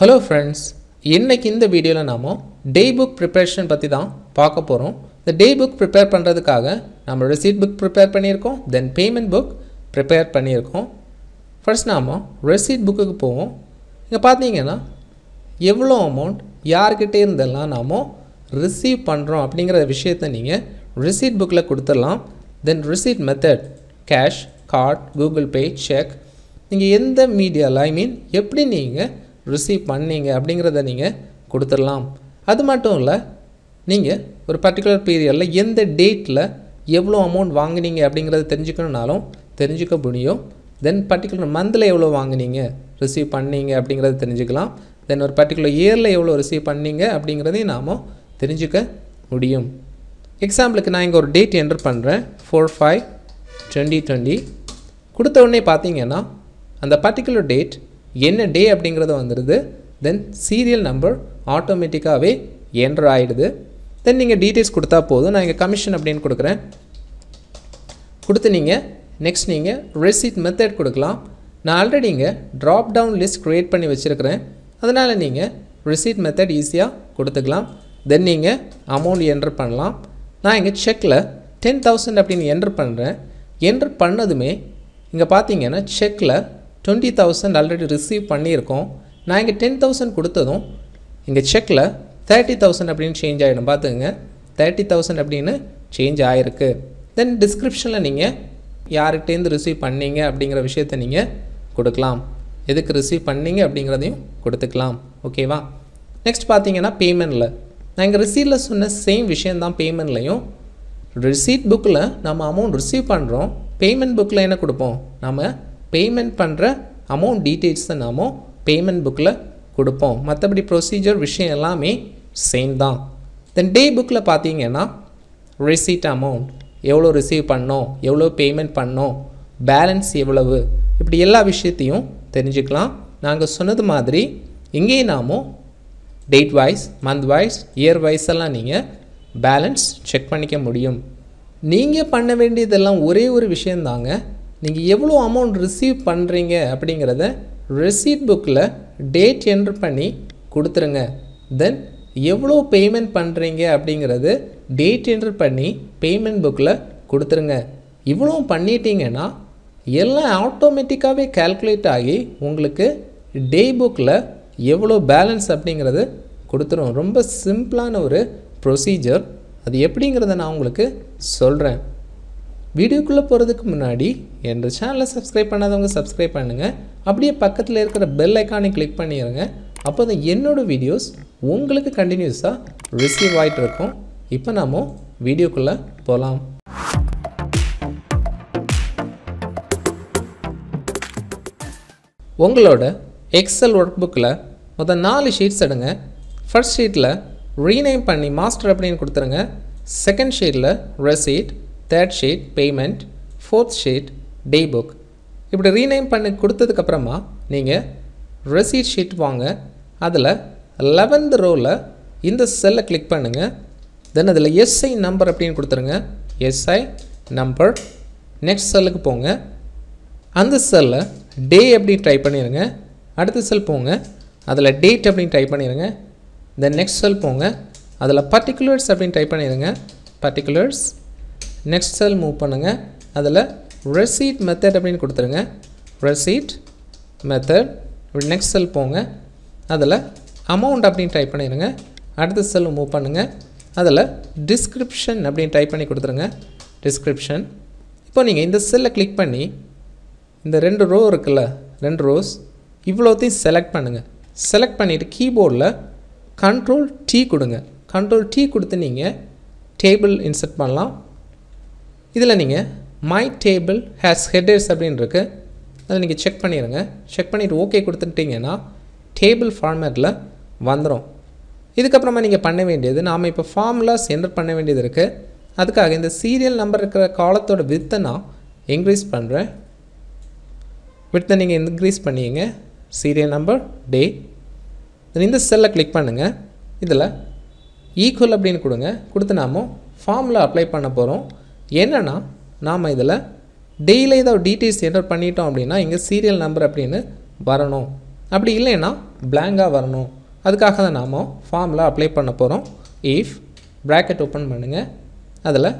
hello friends இன்றைக்கி இந்த வீடியோவில் நாம் டே புக் ப்ரிப்பரேஷன் பற்றி தான் பார்க்க போகிறோம் இந்த டே புக் ப்ரிப்பேர் பண்ணுறதுக்காக நம்ம ரெசீட் புக் ப்ரிப்பேர் பண்ணியிருக்கோம் தென் பேமெண்ட் புக் ப்ரிப்பேர் பண்ணியிருக்கோம் ஃபர்ஸ்ட் நாம் ரெசீட் புக்குக்கு போவோம் இங்கே பார்த்தீங்கன்னா எவ்வளோ அமௌண்ட் யார்கிட்டே இருந்தெல்லாம் நாம் ரிசீவ் பண்ணுறோம் அப்படிங்கிற விஷயத்தை நீங்கள் ரிசீட் புக்கில் கொடுத்துடலாம் then receipt method cash card Google Pay cheque நீங்கள் எந்த மீடியாவில் ஐ மீன் எப்படி நீங்கள் ரிசீவ் பண்ணீங்க அப்படிங்கிறத நீங்கள் கொடுத்துடலாம் அது மட்டும் இல்லை நீங்கள் ஒரு பர்டிகுலர் பீரியடில் எந்த டேட்டில் எவ்வளோ அமௌண்ட் வாங்கினீங்க அப்படிங்கிறத தெரிஞ்சுக்கணுன்னாலும் தெரிஞ்சுக்க முடியும் தென் பர்டிகுலர் மந்தில் எவ்வளோ வாங்கினீங்க ரிசீவ் பண்ணீங்க அப்படிங்கிறத தெரிஞ்சுக்கலாம் தென் ஒரு பர்டிகுலர் இயரில் எவ்வளோ ரிசீவ் பண்ணீங்க அப்படிங்கிறதையும் நாம் தெரிஞ்சுக்க முடியும் எக்ஸாம்பிளுக்கு நான் இங்கே ஒரு டேட் என்டர் பண்ணுறேன் ஃபோர் ஃபைவ் டுவெண்ட்டி டுவெண்ட்டி கொடுத்த உடனே பார்த்தீங்கன்னா அந்த பர்டிகுலர் டேட் என்ன டே அப்படிங்கிறது வந்துடுது தென் சீரியல் நம்பர் ஆட்டோமேட்டிக்காகவே என்ட்ரு ஆகிடுது தென் நீங்கள் டீட்டெயில்ஸ் கொடுத்தா போதும் நான் இங்கே கமிஷன் அப்படின்னு கொடுக்குறேன் கொடுத்து நீங்கள் நெக்ஸ்ட் நீங்கள் ரெசிட் மெத்தட் கொடுக்கலாம் நான் ஆல்ரெடி இங்கே ட்ராப் டவுன் லிஸ்ட் க்ரியேட் பண்ணி வச்சுருக்கிறேன் அதனால் நீங்கள் ரிசீட் மெத்தட் ஈஸியாக கொடுத்துக்கலாம் தென் நீங்கள் அமௌண்ட் என்ட்ரு பண்ணலாம் நான் இங்கே செக்கில் டென் தௌசண்ட் அப்படின்னு என்ட்ரு பண்ணுறேன் என்ட்ரு பண்ணதுமே இங்கே பார்த்தீங்கன்னா செக்கில் டுவெண்ட்டி தௌசண்ட் ஆல்ரெடி ரிசீவ் பண்ணியிருக்கோம் நான் இங்கே டென் தௌசண்ட் கொடுத்ததும் இங்கே செக்கில் தேர்ட்டி தௌசண்ட் அப்படின்னு சேஞ்ச் ஆகிடும் பார்த்துங்க தேர்ட்டி தௌசண்ட் அப்படின்னு சேஞ்ச் ஆகிருக்கு தென் டிஸ்கிரிப்ஷனில் நீங்கள் யார்கிட்டேருந்து ரிசீவ் பண்ணீங்க அப்படிங்கிற விஷயத்த நீங்கள் கொடுக்கலாம் எதுக்கு ரிசீவ் பண்ணீங்க அப்படிங்கிறதையும் கொடுத்துக்கலாம் ஓகேவா நெக்ஸ்ட் பார்த்தீங்கன்னா பேமெண்ட்டில் நான் இங்கே ரிசீவில் சொன்ன சேம் விஷயந்தான் பேமெண்ட்லையும் ரிசீட் புக்கில் நம்ம அமௌண்ட் ரிசீவ் பண்ணுறோம் பேமெண்ட் புக்கில் என்ன கொடுப்போம் நம்ம பேமெண்ட் பண்ணுற அமௌண்ட் டீட்டெயில்ஸை நாம் பேமெண்ட் புக்கில் கொடுப்போம் மற்றபடி ப்ரொசீஜர் விஷயம் எல்லாமே சேம் தான் தென் டே புக்கில் பார்த்தீங்கன்னா ரிசீட் அமௌண்ட் எவ்வளோ ரிசீவ் பண்ணோம் எவ்வளோ பேமெண்ட் பண்ணோம் பேலன்ஸ் எவ்வளவு இப்படி எல்லா விஷயத்தையும் தெரிஞ்சுக்கலாம் நாங்கள் சொன்னது மாதிரி இங்கே நாமும் date wise month wise year wise எல்லாம் நீங்கள் பேலன்ஸ் செக் பண்ணிக்க முடியும் நீங்கள் பண்ண வேண்டியதெல்லாம் ஒரே ஒரு விஷயந்தாங்க நீங்கள் எவ்வளோ அமௌண்ட் ரிசீவ் பண்ணுறீங்க அப்படிங்கிறத ரெசீட் புக்கில் டேட் என்ட்ரு பண்ணி கொடுத்துருங்க தென் எவ்வளோ பேமெண்ட் பண்ணுறீங்க அப்படிங்கிறது டேட் என்ட்ரு பண்ணி பேமெண்ட் புக்கில் கொடுத்துருங்க இவ்வளோ பண்ணிட்டீங்கன்னா எல்லாம் ஆட்டோமேட்டிக்காகவே கேல்குலேட் ஆகி உங்களுக்கு டே புக்கில் எவ்வளோ பேலன்ஸ் அப்படிங்கிறது கொடுத்துரும் ரொம்ப சிம்பிளான ஒரு ப்ரொசீஜர் அது எப்படிங்கிறத நான் உங்களுக்கு சொல்கிறேன் வீடியோக்குள்ளே போகிறதுக்கு முன்னாடி என்ற சேனலை சப்ஸ்கிரைப் பண்ணாதவங்க சப்ஸ்கிரைப் பண்ணுங்கள் அப்படியே பக்கத்தில் இருக்கிற பெல் ஐக்கானை கிளிக் பண்ணிடுங்க அப்போ தான் என்னோடய வீடியோஸ் உங்களுக்கு கண்டினியூஸாக ரிசீவ் ஆகிட்டு இருக்கும் இப்போ நாம் வீடியோக்குள்ளே போகலாம் உங்களோட எக்ஸல் ஒர்க் புக்கில் மொத்த நாலு ஷீட்ஸ் எடுங்க ஃபர்ஸ்ட் ஷீட்டில் ரீநேம் பண்ணி மாஸ்டர் அப்படின்னு கொடுத்துருங்க செகண்ட் ஷீட்டில் receipt third sheet payment fourth sheet day book இப்படி ரீநேம் பண்ணி கொடுத்ததுக்கப்புறமா நீங்கள் ரெசீட் ஷீட் வாங்க அதில் லெவன்த் ரோவில் இந்த செல்லை கிளிக் பண்ணுங்கள் தென் அதில் எஸ்ஐ நம்பர் அப்படின்னு கொடுத்துருங்க எஸ்ஐ நம்பர் நெக்ஸ்ட் செல்லுக்கு போங்க அந்த செல்லில் டே அப்படின்னு ட்ரை பண்ணிடுங்க அடுத்த செல் போங்க அதில் டேட் அப்படின்னு ட்ரை பண்ணிடுங்க தென் நெக்ஸ்ட் செல் போங்க அதில் பர்டிகுலர்ஸ் அப்படின்னு ட்ரை பண்ணிடுங்க பர்டிகுலர்ஸ் நெக்ஸ்ட் செல் மூவ் பண்ணுங்கள் அதில் ரெசீட் மெத்தட் அப்படின்னு கொடுத்துருங்க ரெசீட் மெத்தட் இப்படி நெக்ஸ்ட் செல் போங்க அதில் அமௌண்ட் அப்படின்னு டைப் பண்ணிடுங்க அடுத்த செல் மூவ் பண்ணுங்கள் அதில் டிஸ்கிரிப்ஷன் அப்படின்னு டைப் பண்ணி கொடுத்துருங்க டிஸ்கிரிப்ஷன் இப்போ நீங்கள் இந்த செல்லை கிளிக் பண்ணி இந்த ரெண்டு ரோ இருக்குல்ல ரெண்டு ரோஸ் இவ்வளோத்தையும் செலக்ட் பண்ணுங்கள் செலக்ட் பண்ணிவிட்டு கீபோர்டில் கண்ட்ரோல் டீ கொடுங்க கண்ட்ரோல் டீ கொடுத்து நீங்கள் டேபிள் இன்சர்ட் பண்ணலாம் இதில் நீங்கள் மை டேபிள் ஹேஸ் ஹெட்டர்ஸ் அப்படின்னு இருக்கு அதை நீங்கள் செக் பண்ணிடுங்க செக் பண்ணிவிட்டு ஓகே கொடுத்துட்டிங்கன்னா டேபிள் ஃபார்மேட்டில் வந்துடும் இதுக்கப்புறமா நீங்கள் பண்ண வேண்டியது நாம் இப்போ ஃபார்முலாஸ் என்டர் பண்ண வேண்டியது இருக்குது அதுக்காக இந்த சீரியல் நம்பர் இருக்கிற காலத்தோட வித்தை நான் இன்க்ரீஸ் பண்ணுறேன் வித்தை நீங்கள் இன்க்ரீஸ் பண்ணிங்க சீரியல் நம்பர் டே இந்த செல்லை கிளிக் பண்ணுங்கள் இதில் ஈக்குவல் அப்படின்னு கொடுங்க கொடுத்து நாமும் ஃபார்மில் அப்ளை பண்ண போகிறோம் என்னென்னா நாம் இதில் டெய்லி ஏதாவது டீட்டெயில்ஸ் என்டர் பண்ணிட்டோம் அப்படின்னா இங்கே சீரியல் நம்பர் அப்படின்னு வரணும் அப்படி இல்லைன்னா பிளாங்காக வரணும் அதுக்காக தான் நாம் ஃபார்மில் அப்ளை பண்ண போகிறோம் இஃப் ப்ராக்கெட் ஓப்பன் பண்ணுங்கள் அதில்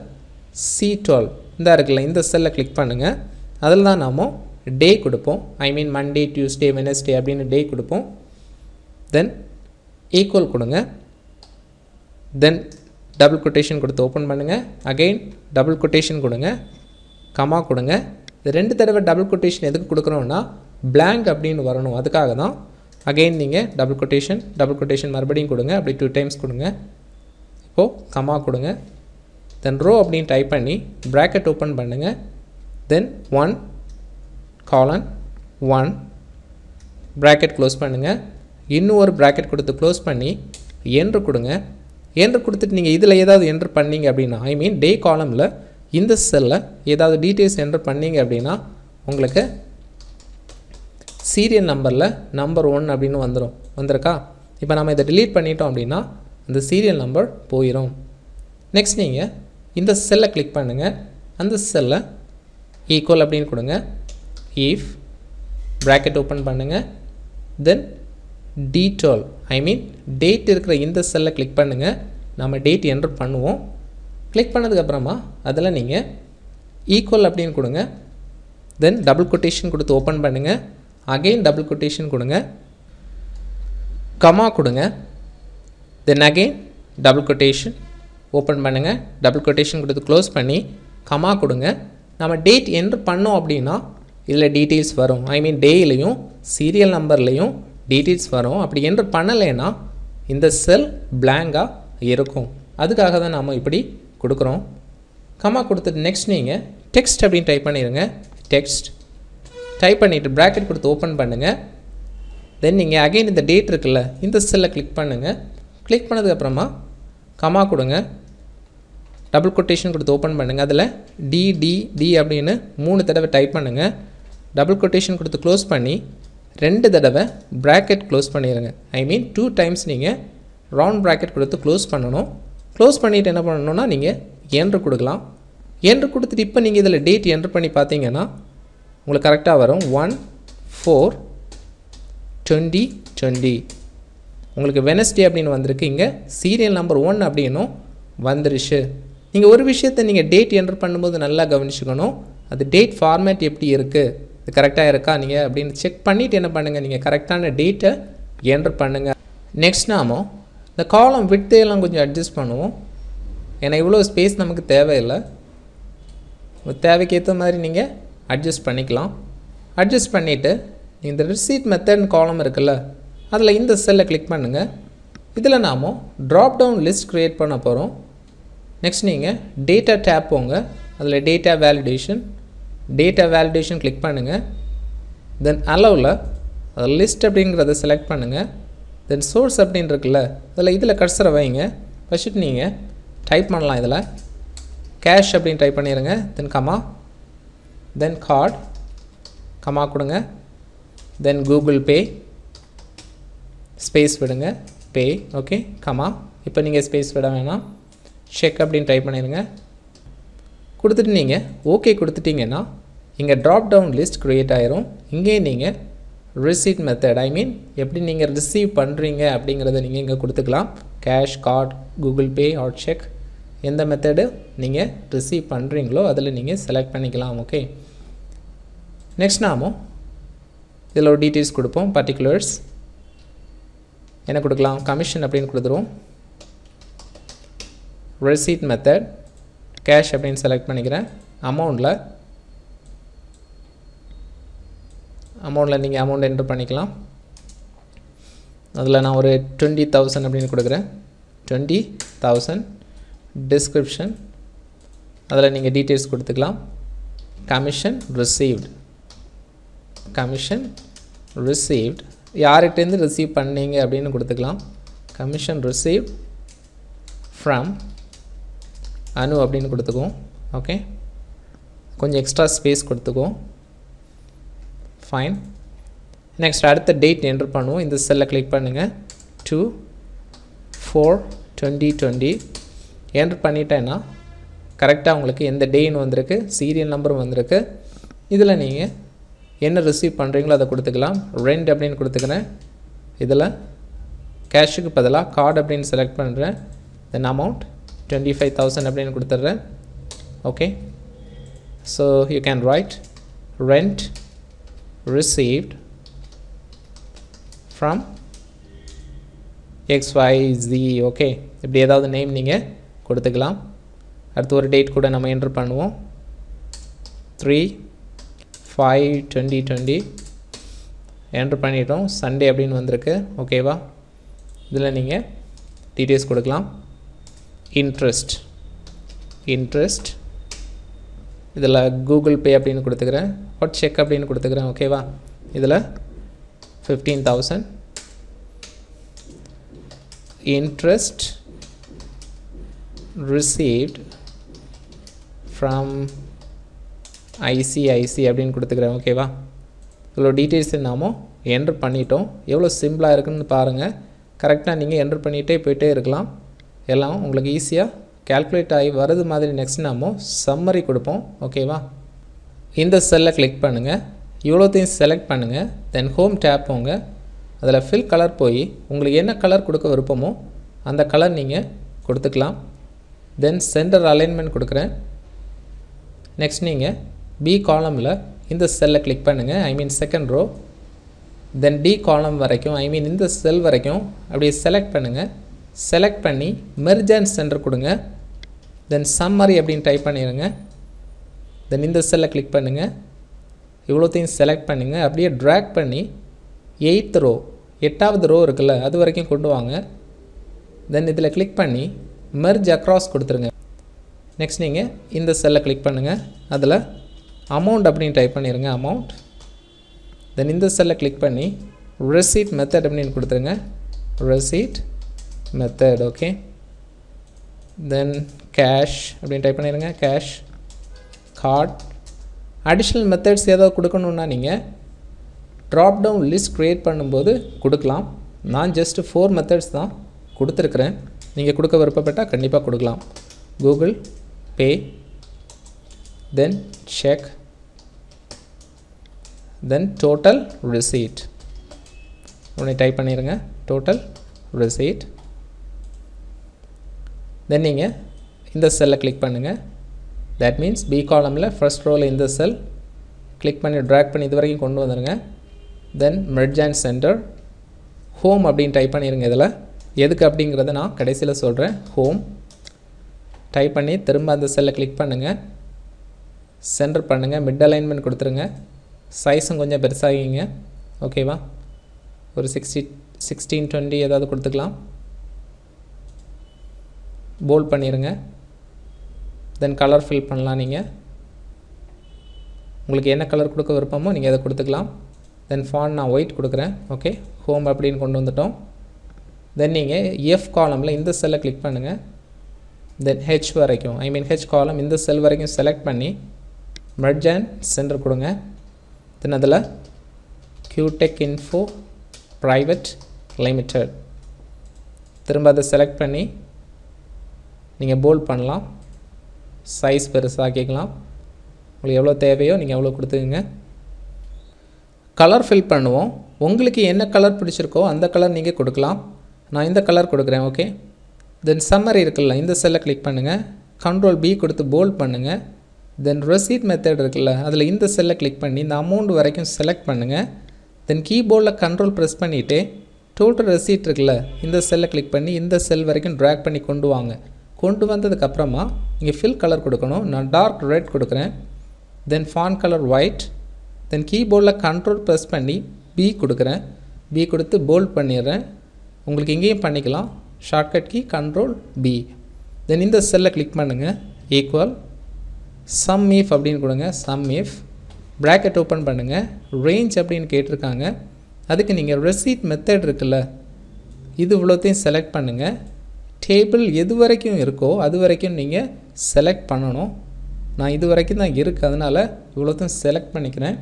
சி டுவெல் இந்த இருக்குல்ல இந்த செல்லை கிளிக் பண்ணுங்கள் அதில் தான் நாம் டே கொடுப்போம் I mean Monday Tuesday Wednesday அப்படின்னு டே கொடுப்போம் தென் ஈக்குவல் கொடுங்க தென் டபுள் கொட்டேஷன் கொடுத்து ஓப்பன் பண்ணுங்கள் அகெயின் டபுள் கொட்டேஷன் கொடுங்க கமா கொடுங்க இது ரெண்டு தடவை டபுள் கொட்டேஷன் எதுக்கு கொடுக்குறோன்னா பிளாங்க் அப்படின்னு வரணும் அதுக்காக தான் அகெயின் நீங்கள் டபுள் கொட்டேஷன் டபுள் கொட்டேஷன் மறுபடியும் கொடுங்க அப்படி டூ டைம்ஸ் கொடுங்க இப்போது கமா கொடுங்க தென் ரோ அப்படின்னு டைப் பண்ணி ப்ராக்கெட் ஓப்பன் பண்ணுங்கள் then one colon one bracket close பண்ணுங்கள் இன்னும் ஒரு ப்ராக்கெட் கொடுத்து க்ளோஸ் பண்ணி என்று கொடுங்க என்ட்ரு கொடுத்துட்டு நீங்கள் இதில் ஏதாவது என்ட்ரு பண்ணீங்க அப்படின்னா ஐ மீன் டே காலமில் இந்த செல்லில் ஏதாவது டீட்டெயில்ஸ் என்ட்ரு பண்ணிங்க அப்படின்னா உங்களுக்கு சீரியல் நம்பரில் நம்பர் ஒன் அப்படின்னு வந்துடும் வந்திருக்கா இப்போ நம்ம இதை டிலீட் பண்ணிட்டோம் அப்படின்னா அந்த சீரியல் நம்பர் போயிடும் நெக்ஸ்ட் நீங்கள் இந்த செல்லை கிளிக் பண்ணுங்கள் அந்த செல்லை ஈக்குவல் அப்படின்னு கொடுங்க ஈஃப் ப்ராக்கெட் ஓப்பன் பண்ணுங்கள் தென் டீட்டோல் ஐ மீன் டேட் இருக்கிற இந்த செல்லை கிளிக் பண்ணுங்கள் நம்ம டேட் என்ட்ரு பண்ணுவோம் கிளிக் பண்ணதுக்கப்புறமா அதில் நீங்கள் ஈக்குவல் அப்படின்னு கொடுங்க தென் டபுள் கொட்டேஷன் கொடுத்து ஓப்பன் பண்ணுங்கள் அகெயின் டபுள் கொட்டேஷன் கொடுங்க கமா கொடுங்க then again double quotation open பண்ணுங்கள் டபுள் கொட்டேஷன் கொடுத்து க்ளோஸ் பண்ணி கமா கொடுங்க நம்ம டேட் என்ட்ரு பண்ணோம் அப்படின்னா இதில் டீட்டெயில்ஸ் வரும் ஐ மீன் டேயிலையும் சீரியல் நம்பர்லேயும் டீட்டெயில்ஸ் வரும் அப்படி என்று பண்ணலைன்னா இந்த செல் பிளாங்காக இருக்கும் அதுக்காக தான் நாம் இப்படி கொடுக்குறோம் கம்மா கொடுத்துட்டு நெக்ஸ்ட் நீங்கள் டெக்ஸ்ட் அப்படின்னு டைப் பண்ணிடுங்க டெக்ஸ்ட் டைப் பண்ணிவிட்டு ப்ராக்கெட் கொடுத்து ஓப்பன் பண்ணுங்கள் தென் நீங்கள் அகைன் இந்த டேட் இருக்குல்ல இந்த செல்லை கிளிக் பண்ணுங்கள் கிளிக் பண்ணதுக்கப்புறமா கமா கொடுங்க டபுள் கொட்டேஷன் கொடுத்து ஓப்பன் பண்ணுங்கள் அதில் டிடிடி அப்படின்னு மூணு தடவை டைப் பண்ணுங்கள் டபுள் கொட்டேஷன் கொடுத்து க்ளோஸ் பண்ணி ரெண்டு தடவை ப்ராக்கெட் க்ளோஸ் பண்ணிடுங்க ஐ மீன் டூ டைம்ஸ் நீங்கள் ரவுண்ட் ப்ராக்கெட் கொடுத்து க்ளோஸ் பண்ணணும் க்ளோஸ் பண்ணிவிட்டு என்ன பண்ணணும்னா நீங்கள் என்ட்ரு கொடுக்கலாம் என்ட்ரு கொடுத்துட்டு இப்போ நீங்கள் இதில் டேட் என்ட்ரு பண்ணி பார்த்தீங்கன்னா உங்களுக்கு கரெக்டாக வரும் ஒன் ஃபோர் டுவெண்ட்டி டுவெண்ட்டி உங்களுக்கு வெனஸ்டே அப்படின்னு வந்திருக்கு இங்கே சீரியல் நம்பர் ஒன் அப்படின்னும் வந்துருச்சு நீங்கள் ஒரு விஷயத்தை நீங்கள் டேட் என்ட்ரு பண்ணும்போது நல்லா கவனிச்சுக்கணும் அது டேட் ஃபார்மேட் எப்படி இருக்குது இது கரெக்டாக இருக்கா நீங்கள் அப்படின்னு செக் பண்ணிவிட்டு என்ன பண்ணுங்கள் நீங்கள் கரெக்டான டேட்டை என்ட்ரு பண்ணுங்கள் நெக்ஸ்ட் நாம இந்த காலம் விட்டையெல்லாம் கொஞ்சம் அட்ஜஸ்ட் பண்ணுவோம் ஏன்னா இவ்வளோ ஸ்பேஸ் நமக்கு தேவையில்லை தேவைக்கேற்ற மாதிரி நீங்கள் அட்ஜஸ்ட் பண்ணிக்கலாம் அட்ஜஸ்ட் பண்ணிவிட்டு இந்த ரிசீட் மெத்தட்னு காலம் இருக்குல்ல அதில் இந்த செல்லை கிளிக் பண்ணுங்கள் இதில் நாம் ட்ராப் டவுன் லிஸ்ட் க்ரியேட் பண்ண போகிறோம் நெக்ஸ்ட் நீங்கள் டேட்டா டேப் போங்க அதில் data validation data validation click பண்ணுங்கள் தென் அலோவில் அதை லிஸ்ட் அப்படிங்கிறத செலக்ட் பண்ணுங்கள் தென் சோர்ஸ் அப்படின்னு இருக்குல்ல இதில் இதில் கர்சரை வைங்க ஃபஸ்ட்டு நீங்கள் டைப் பண்ணலாம் இதில் கேஷ் அப்படின்னு டைப் பண்ணிடுங்க then comma then card comma கொடுங்க தென் கூகுள் பே ஸ்பேஸ் விடுங்க பே ஓகே கமா இப்போ நீங்கள் ஸ்பேஸ் விட வேணாம் check அப்படின்னு type பண்ணிருங்க கொடுத்துட்டு நீங்கள் ஓகே கொடுத்துட்டிங்கன்னா இங்கே ட்ராப் டவுன் லிஸ்ட் க்ரியேட் ஆயிரும் இங்கே நீங்கள் ரிசீட் மெத்தட் ஐ மீன் எப்படி நீங்கள் ரிசீவ் பண்ணுறீங்க அப்படிங்கிறத நீங்கள் இங்கே கொடுத்துக்கலாம் கேஷ் கார்ட் கூகுள் பே ஹாட் செக் எந்த மெத்தடு நீங்கள் ரிசீவ் பண்ணுறீங்களோ அதில் நீங்கள் செலக்ட் பண்ணிக்கலாம் ஓகே நெக்ஸ்ட் நாமும் இதில் ஒரு டீட்டெயில்ஸ் கொடுப்போம் பர்டிகுலர்ஸ் என்ன கொடுக்கலாம் கமிஷன் அப்படின்னு கொடுத்துருவோம் ரிசீட் மெத்தட் கேஷ் அப்படின்னு செலக்ட் பண்ணிக்கிறேன் அமௌண்ட்டில் அமௌண்ட்டில் நீங்கள் அமௌண்ட் என்ட்ரு பண்ணிக்கலாம் அதில் நான் ஒரு டுவெண்ட்டி தௌசண்ட் அப்படின்னு கொடுக்குறேன் டுவெண்ட்டி தௌசண்ட் டிஸ்கிரிப்ஷன் அதில் நீங்கள் டீட்டெயில்ஸ் கொடுத்துக்கலாம் கமிஷன் ரிசீவ்டு கமிஷன் ரிசீவ்டு யார்கிட்டேருந்து ரிசீவ் பண்ணீங்க அப்படின்னு கொடுத்துக்கலாம் கமிஷன் ரிசீவ் ஃப்ரம் அணு அப்படின்னு கொடுத்துக்குவோம் ஓகே கொஞ்சம் எக்ஸ்ட்ரா ஸ்பேஸ் கொடுத்துக்குவோம் ஃபைன் நெக்ஸ்ட் அடுத்த டேட் என்ட்ரு பண்ணுவோம் இந்த செல்லை கிளிக் பண்ணுங்கள் two four twenty twenty entry பண்ணிட்டேன்னா கரெக்டாக உங்களுக்கு எந்த டேன்னு வந்திருக்கு சீரியல் நம்பரும் வந்திருக்கு இதில் நீங்கள் என்ன ரிசீவ் பண்ணுறீங்களோ அதை கொடுத்துக்கலாம் ரெண்ட் அப்படின்னு கொடுத்துக்கிறேன் இதில் கேஷுக்கு பதிலாக கார்டு அப்படின்னு செலக்ட் பண்ணுறேன் then amount twenty five thousand அப்படின்னு கொடுத்துட்றேன் okay so you can write rent from X from G okay இப்படி ஏதாவது நேம் நீங்கள் கொடுத்துக்கலாம் அடுத்து ஒரு டேட் கூட நம்ம என்ட்ரு பண்ணுவோம் three five twenty twenty entry பண்ணிட்டோம் சண்டே அப்படின்னு வந்திருக்கு ஓகேவா இதில் நீங்கள் டீட்டெயில்ஸ் கொடுக்கலாம் இன்ட்ரெஸ்ட் இன்ட்ரெஸ்ட் இதில் கூகுள் பே அப்படின்னு கொடுத்துக்கிறேன் ஹோட் செக் அப்படின்னு கொடுத்துக்கிறேன் ஓகேவா இதில் fifteen thousand interest received from ICICI அப்படின்னு கொடுத்துக்கிறேன் ஓகேவா இவ்வளோ டீட்டெயில்ஸ் என்னாமோ என்ட்ரு பண்ணிட்டோம் எவ்வளோ சிம்பிளாக இருக்குன்னு பாருங்கள் கரெக்டாக நீங்கள் என்ட்ரு பண்ணிகிட்டே போயிட்டே இருக்கலாம் எல்லாம் உங்களுக்கு ஈஸியாக கேல்குலேட் ஆகி வரது மாதிரி நெக்ஸ்ட் நம்ம சம்மரி கொடுப்போம் ஓகேவா இந்த செல்லை கிளிக் பண்ணுங்கள் இவ்வளோத்தையும் செலக்ட் பண்ணுங்கள் தென் ஹோம் டேப் போங்க அதில் ஃபில் கலர் போய் உங்களுக்கு என்ன கலர் கொடுக்க விருப்பமோ அந்த கலர் நீங்கள் கொடுத்துக்கலாம் தென் சென்டர் அலைன்மெண்ட் கொடுக்குறேன் நெக்ஸ்ட் நீங்கள் பி காலமில் இந்த செல்லை கிளிக் பண்ணுங்கள் I mean second row then D column வரைக்கும் ஐ மீன் இந்த செல் வரைக்கும் அப்படியே செலக்ட் பண்ணுங்கள் செலக்ட் பண்ணி மெர்ஜன்ஸ் சென்டர் கொடுங்க தென் சம்மரி அப்படின்னு டைப் பண்ணிடுங்க தென் இந்த செல்லை கிளிக் பண்ணுங்கள் இவ்வளோத்தையும் செலக்ட் பண்ணுங்கள் அப்படியே ட்ராக் பண்ணி எயித் ரோ எட்டாவது ரோ இருக்குல்ல அது வரைக்கும் கொண்டு வாங்க தென் இதில் கிளிக் பண்ணி மெர்ஜ் அக்ராஸ் கொடுத்துருங்க நெக்ஸ்ட் நீங்கள் இந்த செல்லை கிளிக் பண்ணுங்கள் அதில் அமௌண்ட் அப்படின்னு டைப் பண்ணிடுங்க அமௌண்ட் தென் இந்த செல்லை கிளிக் பண்ணி ரெசீட் மெத்தட் அப்படின்னு கொடுத்துருங்க receipt method okay then cash அப்படின்னு டைப் பண்ணிடுங்க cash card additional methods ஏதாவது கொடுக்கணுன்னா நீங்கள் ட்ராப் டவுன் லிஸ்ட் க்ரியேட் பண்ணும்போது கொடுக்கலாம் நான் just ஃபோர் மெத்தட்ஸ் தான் கொடுத்துருக்குறேன் நீங்கள் கொடுக்க விருப்பப்பட்டால் கண்டிப்பாக கொடுக்கலாம் Google Pay then cheque then total receipt உன்னை டைப் பண்ணிடுங்க டோட்டல் receipt தென் நீங்கள் இந்த செல்லை கிளிக் பண்ணுங்கள் தட் மீன்ஸ் பி காலமில் ஃபஸ்ட் ரோவில் இந்த செல் கிளிக் பண்ணி ட்ராக் பண்ணி இது வரைக்கும் கொண்டு வந்துடுங்க then merge and centre home அப்படின்னு டைப் பண்ணிடுங்க இதில் எதுக்கு அப்படிங்கிறத நான் கடைசியில் சொல்கிறேன் ஹோம் டைப் பண்ணி திரும்ப அந்த செல்லை கிளிக் பண்ணுங்கள் சென்டர் பண்ணுங்கள் மிட் அலைன்மெண்ட் கொடுத்துருங்க சைஸும் கொஞ்சம் பெருசாகிங்க ஓகேவா ஒரு சிக்ஸ்டி சிக்ஸ்டீன் டுவெண்ட்டி ஏதாவது கொடுத்துக்கலாம் போல் பண்ணிடுங்க தென் கலர் ஃபில் பண்ணலாம் நீங்கள் உங்களுக்கு என்ன கலர் கொடுக்க விருப்பமோ நீங்கள் அதை கொடுத்துக்கலாம் தென் ஃபான் நான் ஒயிட் கொடுக்குறேன் ஓகே ஹோம் அப்படின்னு கொண்டு வந்துட்டோம் தென் நீங்கள் எஃப் காலமில் இந்த செல்லை கிளிக் பண்ணுங்கள் தென் ஹெச் வரைக்கும் ஐ மீன் ஹெச் காலம் இந்த செல் வரைக்கும் செலக்ட் பண்ணி மெர்ஜ் அண்ட் சென்டர் கொடுங்க தென் அதில் கியூடெக் இன்ஃபோ ப்ரைவேட் லிமிட்டட் திரும்ப அதை செலக்ட் பண்ணி நீங்கள் போல்ட் பண்ணலாம் சைஸ் பெருசாக கேட்கலாம் உங்களுக்கு எவ்வளோ தேவையோ நீங்கள் எவ்வளோ கொடுத்துக்குங்க கலர் ஃபில் பண்ணுவோம் உங்களுக்கு என்ன கலர் பிடிச்சிருக்கோ அந்த கலர் நீங்கள் கொடுக்கலாம் நான் இந்த கலர் கொடுக்குறேன் ஓகே தென் சம்மரி இருக்குல்ல இந்த செல்லை கிளிக் பண்ணுங்கள் கண்ட்ரோல் பி கொடுத்து போல்ட் பண்ணுங்கள் தென் ரெசீட் மெத்தட் இருக்குல்ல அதில் இந்த செல்லை கிளிக் பண்ணி இந்த அமௌண்ட் வரைக்கும் செலக்ட் பண்ணுங்கள் தென் கீபோர்டில் கண்ட்ரோல் ப்ரெஸ் பண்ணிவிட்டு டோட்டல் ரெசீட் இருக்குல்ல இந்த செல்லை கிளிக் பண்ணி இந்த செல் வரைக்கும் ட்ராக் பண்ணி கொண்டு வாங்க கொண்டு வந்ததுக்கப்புறமா இங்கே ஃபில் கலர் கொடுக்கணும் நான் டார்க் ரெட் கொடுக்குறேன் then font colour white then கீபோர்டில் கண்ட்ரோல் ப்ரெஸ் பண்ணி பி கொடுக்குறேன் பி கொடுத்து போல்ட் பண்ணிடுறேன் உங்களுக்கு இங்கேயும் பண்ணிக்கலாம் shortcut key control B then இந்த செல்லை கிளிக் பண்ணுங்கள் ஈக்குவல் சம் இஃப் அப்படின்னு கொடுங்க சம் இஃப் ப்ராக்கெட் ஓப்பன் பண்ணுங்கள் ரேஞ்ச் அப்படின்னு கேட்டிருக்காங்க அதுக்கு நீங்கள் ரெசீட் மெத்தட் இருக்குல்ல இது இவ்வளோத்தையும் செலக்ட் பண்ணுங்கள் டேபிள் எது வரைக்கும் இருக்கோ அது வரைக்கும் நீங்கள் செலக்ட் பண்ணணும் நான் இது வரைக்கும் தான் இருக்குது அதனால் இவ்வளோத்தையும் செலக்ட் பண்ணிக்கிறேன்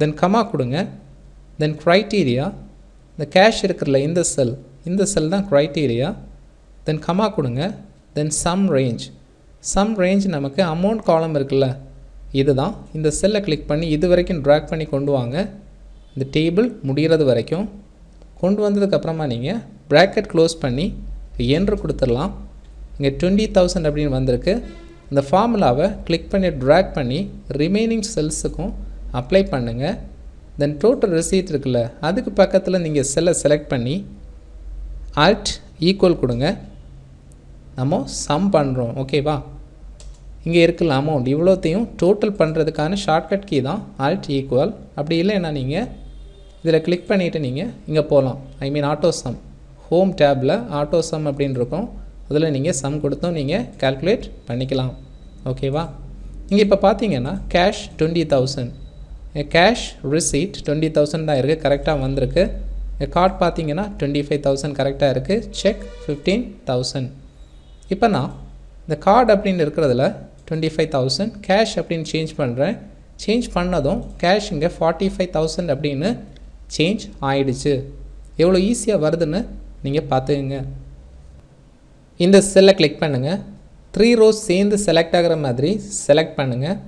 தென் கமா கொடுங்க தென் க்ரைட்டீரியா இந்த கேஷ் இருக்கிறல இந்த செல் இந்த செல் தான் க்ரைட்டீரியா தென் கமா கொடுங்க then sum range sum range நமக்கு அமௌண்ட் காலம் இருக்குல்ல இது தான் இந்த செல்லை கிளிக் பண்ணி இது வரைக்கும் ட்ராக் பண்ணி கொண்டு வாங்க இந்த டேபிள் முடிகிறது வரைக்கும் கொண்டு வந்ததுக்கப்புறமா நீங்கள் ப்ராக்கெட் க்ளோஸ் பண்ணி என்று கொடுத்துடலாம் இங்கே டுவெண்ட்டி தௌசண்ட் அப்படின்னு வந்திருக்கு இந்த ஃபார்முலாவை கிளிக் பண்ணி ட்ராக் பண்ணி ரிமைனிங் செல்ஸுக்கும் அப்ளை பண்ணுங்கள் தென் டோட்டல் ரிசீட் இருக்குல்ல அதுக்கு பக்கத்தில் நீங்கள் செல்லை செலக்ட் பண்ணி ஆல்ட் ஈக்குவல் கொடுங்க நம்ம சம் பண்ணுறோம் ஓகேவா இங்கே இருக்கல அமௌண்ட் இவ்வளோத்தையும் டோட்டல் பண்ணுறதுக்கான ஷார்ட்கட் கீ தான் ஆல்ட் ஈக்குவல் அப்படி இல்லைன்னா நீங்கள் இதில் கிளிக் பண்ணிவிட்டு நீங்கள் இங்கே போகலாம் I mean auto sum home டேப்பில் ஆட்டோ சம் அப்படின்னு இருக்கும் அதில் நீங்கள் சம் கொடுத்தும் நீங்கள் கால்குலேட் பண்ணிக்கலாம் ஓகேவா இங்கே இப்போ பார்த்தீங்கன்னா cash twenty thousand cash receipt twenty thousand தான் இருக்குது கரெக்டாக வந்திருக்கு கார்ட் பார்த்தீங்கன்னா டுவெண்ட்டி ஃபைவ் தௌசண்ட் கரெக்டாக இருக்குது செக் ஃபிஃப்டீன் தௌசண்ட் இப்போ நான் இந்த கார்டு அப்படின்னு இருக்கிறதுல டுவெண்ட்டி ஃபைவ் தௌசண்ட் கேஷ் அப்படின்னு சேஞ்ச் பண்ணுறேன் சேஞ்ச் பண்ணதும் கேஷ் இங்கே ஃபார்ட்டி ஃபைவ் தௌசண்ட் அப்படின்னு சேஞ்ச் ஆயிடுச்சு எவ்வளோ ஈஸியாக வருதுன்னு நீங்கள் பார்த்துக்கங்க இந்த செல்லை கிளிக் பண்ணுங்கள் த்ரீ ரோஸ் சேர்ந்து செலக்ட் ஆகிற மாதிரி செலக்ட் பண்ணுங்கள்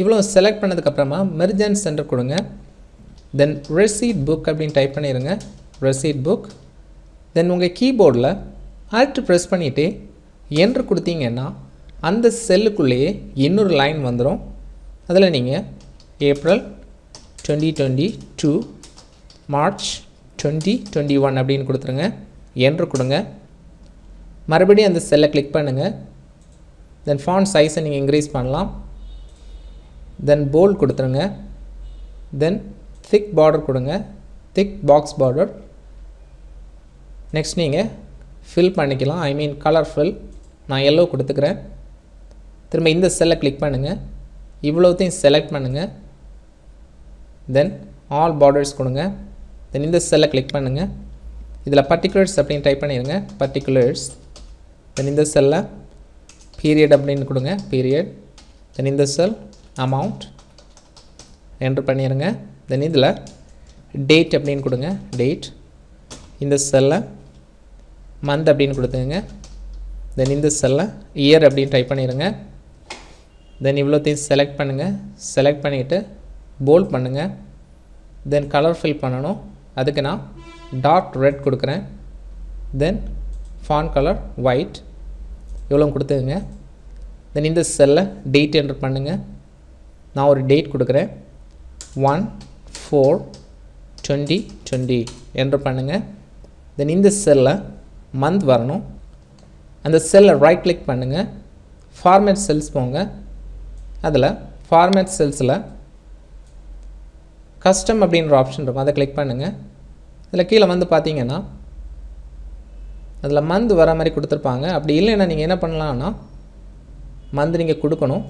இவ்வளோ செலக்ட் பண்ணதுக்கப்புறமா மெர்ஜன்ஸ் சென்டர் கொடுங்க தென் ரெசீட் புக் அப்படின்னு டைப் பண்ணிடுங்க ரெசீட் புக் தென் உங்கள் கீபோர்டில் ஆல்ட் ப்ரெஸ் பண்ணிவிட்டு என்று கொடுத்தீங்கன்னா அந்த செல்லுக்குள்ளேயே இன்னொரு லைன் வந்துடும் அதில் நீங்கள் April twenty twenty to March twenty twenty one அப்படின்னு கொடுத்துருங்க என்று கொடுங்க மறுபடியும் அந்த செல்லை கிளிக் பண்ணுங்கள் தென் ஃபான் சைஸை நீங்கள் இன்க்ரீஸ் பண்ணலாம் தென் போல்ட் கொடுத்துருங்க தென் திக் பார்டர் கொடுங்க திக் பாக்ஸ் பார்டர் நெக்ஸ்ட் நீங்கள் ஃபில் பண்ணிக்கலாம் ஐ மீன் கலர் ஃபில் நான் எல்லோ கொடுத்துக்கிறேன் திரும்ப இந்த செல்லை கிளிக் பண்ணுங்கள் இவ்வளோத்தையும் செலக்ட் பண்ணுங்கள் தென் ஆல் பார்டர்ஸ் கொடுங்க தென் இந்த செல்லை கிளிக் பண்ணுங்கள் இதில் பர்டிகுலர்ஸ் அப்படின்னு டைப் பண்ணிடுங்க பர்டிகுலர்ஸ் தென் இந்த செல்ல பீரியட் அப்படின்னு கொடுங்க பீரியட் தென் இந்த செல் அமௌண்ட் என்ட்ரு பண்ணிடுங்க தென் இதில் டேட் அப்படின்னு கொடுங்க டேட் இந்த செல்லை மந்த் அப்படின்னு கொடுத்துங்க தென் இந்த செல்லை இயர் அப்படின்னு டைப் பண்ணிடுங்க தென் இவ்வளோத்தையும் செலக்ட் பண்ணுங்கள் செலக்ட் பண்ணிவிட்டு போல்ட் பண்ணுங்கள் தென் கலர் ஃபில் பண்ணணும் அதுக்கு நான் டாட் ரெட் கொடுக்குறேன் தென் ஃபான் கலர் ஒயிட் இவ்வளோ கொடுத்துங்க தென் இந்த செல்லை டேட் என்ட்ரு பண்ணுங்கள் நான் ஒரு டேட் கொடுக்குறேன் one four twenty twenty enter பண்ணுங்கள் தென் இந்த செல்லை மந்த் வரணும் அந்த செல்லை ரைட் கிளிக் பண்ணுங்கள் ஃபார்மேட் செல்ஸ் போங்க அதில் ஃபார்மேட் செல்ஸில் கஸ்டம் அப்படின்ற ஆப்ஷன் இருக்கும் அதை கிளிக் பண்ணுங்கள் இதில் கீழே வந்து பார்த்தீங்கன்னா அதில் மந்த் வர மாதிரி கொடுத்துருப்பாங்க அப்படி இல்லைன்னா நீங்கள் என்ன பண்ணலான்னா மந்த் நீங்கள் கொடுக்கணும்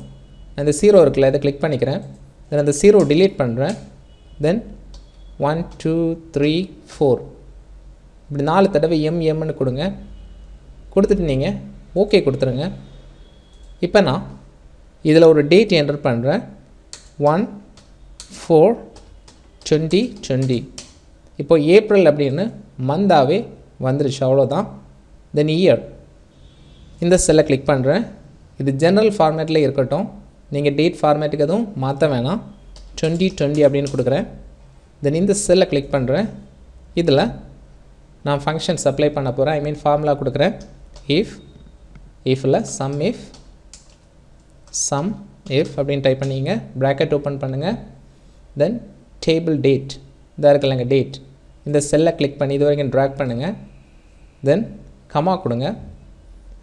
அந்த சீரோ இருக்குல்ல இதை கிளிக் பண்ணிக்கிறேன் தென் அந்த சீரோ டிலீட் பண்ணுறேன் then one two three four இப்படி நாலு தடவை எம் எம்னு கொடுங்க கொடுத்துட்டு நீங்கள் ஓகே கொடுத்துருங்க இப்போ நான் இதில் ஒரு டேட் என்டர் பண்ணுறேன் ஒன் ஃபோர் டுவெண்ட்டி டுவெண்ட்டி இப்போ ஏப்ரல் அப்படின்னு மந்தாவே வந்துருச்சு அவ்வளோதான் தென் இயர் இந்த செல்லை கிளிக் பண்ணுறேன் இது ஜென்ரல் ஃபார்மேட்டில் இருக்கட்டும் நீங்கள் டேட் ஃபார்மேட்டுக்கு எதுவும் மாற்ற வேணாம் டுவெண்ட்டி டுவெண்ட்டி அப்படின்னு கொடுக்குறேன் தென் இந்த செல்லை கிளிக் பண்ணுறேன் இதில் நான் ஃபங்க்ஷன் சப்ளை பண்ண போகிறேன் ஐ மீன் ஃபார்முலா கொடுக்குறேன் இஃப் இஃபில் சம் இஃப் சம் இஃப் அப்படின்னு டைப் பண்ணிங்க ப்ராக்கெட் ஓப்பன் பண்ணுங்கள் தென் டேபிள் டேட் இதாக இருக்கலங்க டேட் இந்த செல்லை கிளிக் பண்ணி இது வரைக்கும் ட்ராக் பண்ணுங்கள் தென் கமா கொடுங்க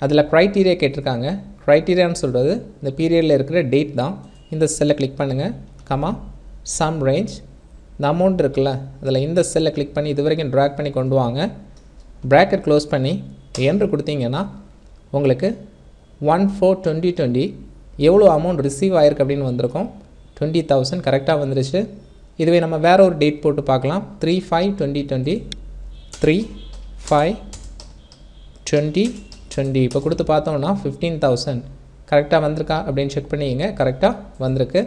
அதில் க்ரைட்டீரியா கேட்டிருக்காங்க க்ரைட்டீரியான்னு சொல்கிறது இந்த பீரியடில் இருக்கிற டேட் தான் இந்த செல்லை கிளிக் பண்ணுங்கள் கமா சம் ரேஞ்ச் இந்த அமௌண்ட் இருக்குல்ல அதில் இந்த செல்லை கிளிக் பண்ணி இது வரைக்கும் ட்ராக் பண்ணி கொண்டு வாங்க ப்ராக்கெட் க்ளோஸ் பண்ணி என்று கொடுத்தீங்கன்னா உங்களுக்கு ஒன் ஃபோர் டுவெண்ட்டி டுவெண்ட்டி எவ்வளோ அமௌண்ட் ரிசீவ் ஆயிருக்கு அப்படின்னு வந்திருக்கோம் டுவெண்ட்டி தௌசண்ட் கரெக்டாக வந்துருச்சு இதுவே நம்ம வேறு ஒரு டேட் போட்டு பார்க்கலாம் three five twenty twenty three five twenty twenty இப்போ கொடுத்து பார்த்தோம்னா ஃபிஃப்டீன் தௌசண்ட் கரெக்டாக வந்திருக்கா அப்படின்னு செக் பண்ணிங்க கரெக்டாக வந்திருக்கு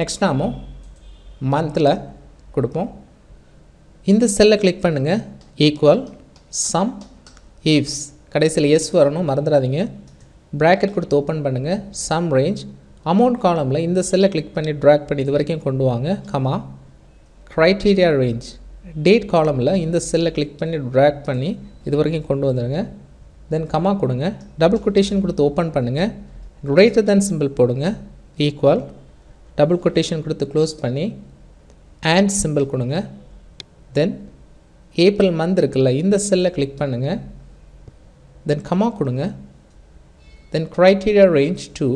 நெக்ஸ்ட் நாமும் மந்தில் கொடுப்போம் இந்த செல்லை கிளிக் பண்ணுங்கள் ஈக்குவல் சம் ஈவ்ஸ் கடைசியில் எஸ் வரணும் மறந்துடாதீங்க ப்ராக்கெட் கொடுத்து ஓப்பன் பண்ணுங்கள் சம் ரேஞ்ச் அமௌண்ட் காலமில் இந்த செல்லை கிளிக் பண்ணி ட்ராக் பண்ணி இது வரைக்கும் கொண்டு வாங்க கமா க்ரைட்டீரியா ரேஞ்ச் டேட் காலமில் இந்த செல்லை கிளிக் பண்ணி ட்ராக் பண்ணி இது வரைக்கும் கொண்டு வந்துடுங்க தென் கமா கொடுங்க டபுள் கொட்டேஷன் கொடுத்து ஓப்பன் பண்ணுங்கள் ரைட்டர் தேன் சிம்பிள் போடுங்க ஈக்குவல் டபுள் கொட்டேஷன் கொடுத்து க்ளோஸ் பண்ணி ஆண்ட் சிம்பிள் கொடுங்க தென் ஏப்ரல் மந்த் இருக்குல்ல இந்த செல்லை கிளிக் பண்ணுங்கள் தென் கமா கொடுங்க தென் க்ரைட்டீரியா ரேஞ்ச் டூ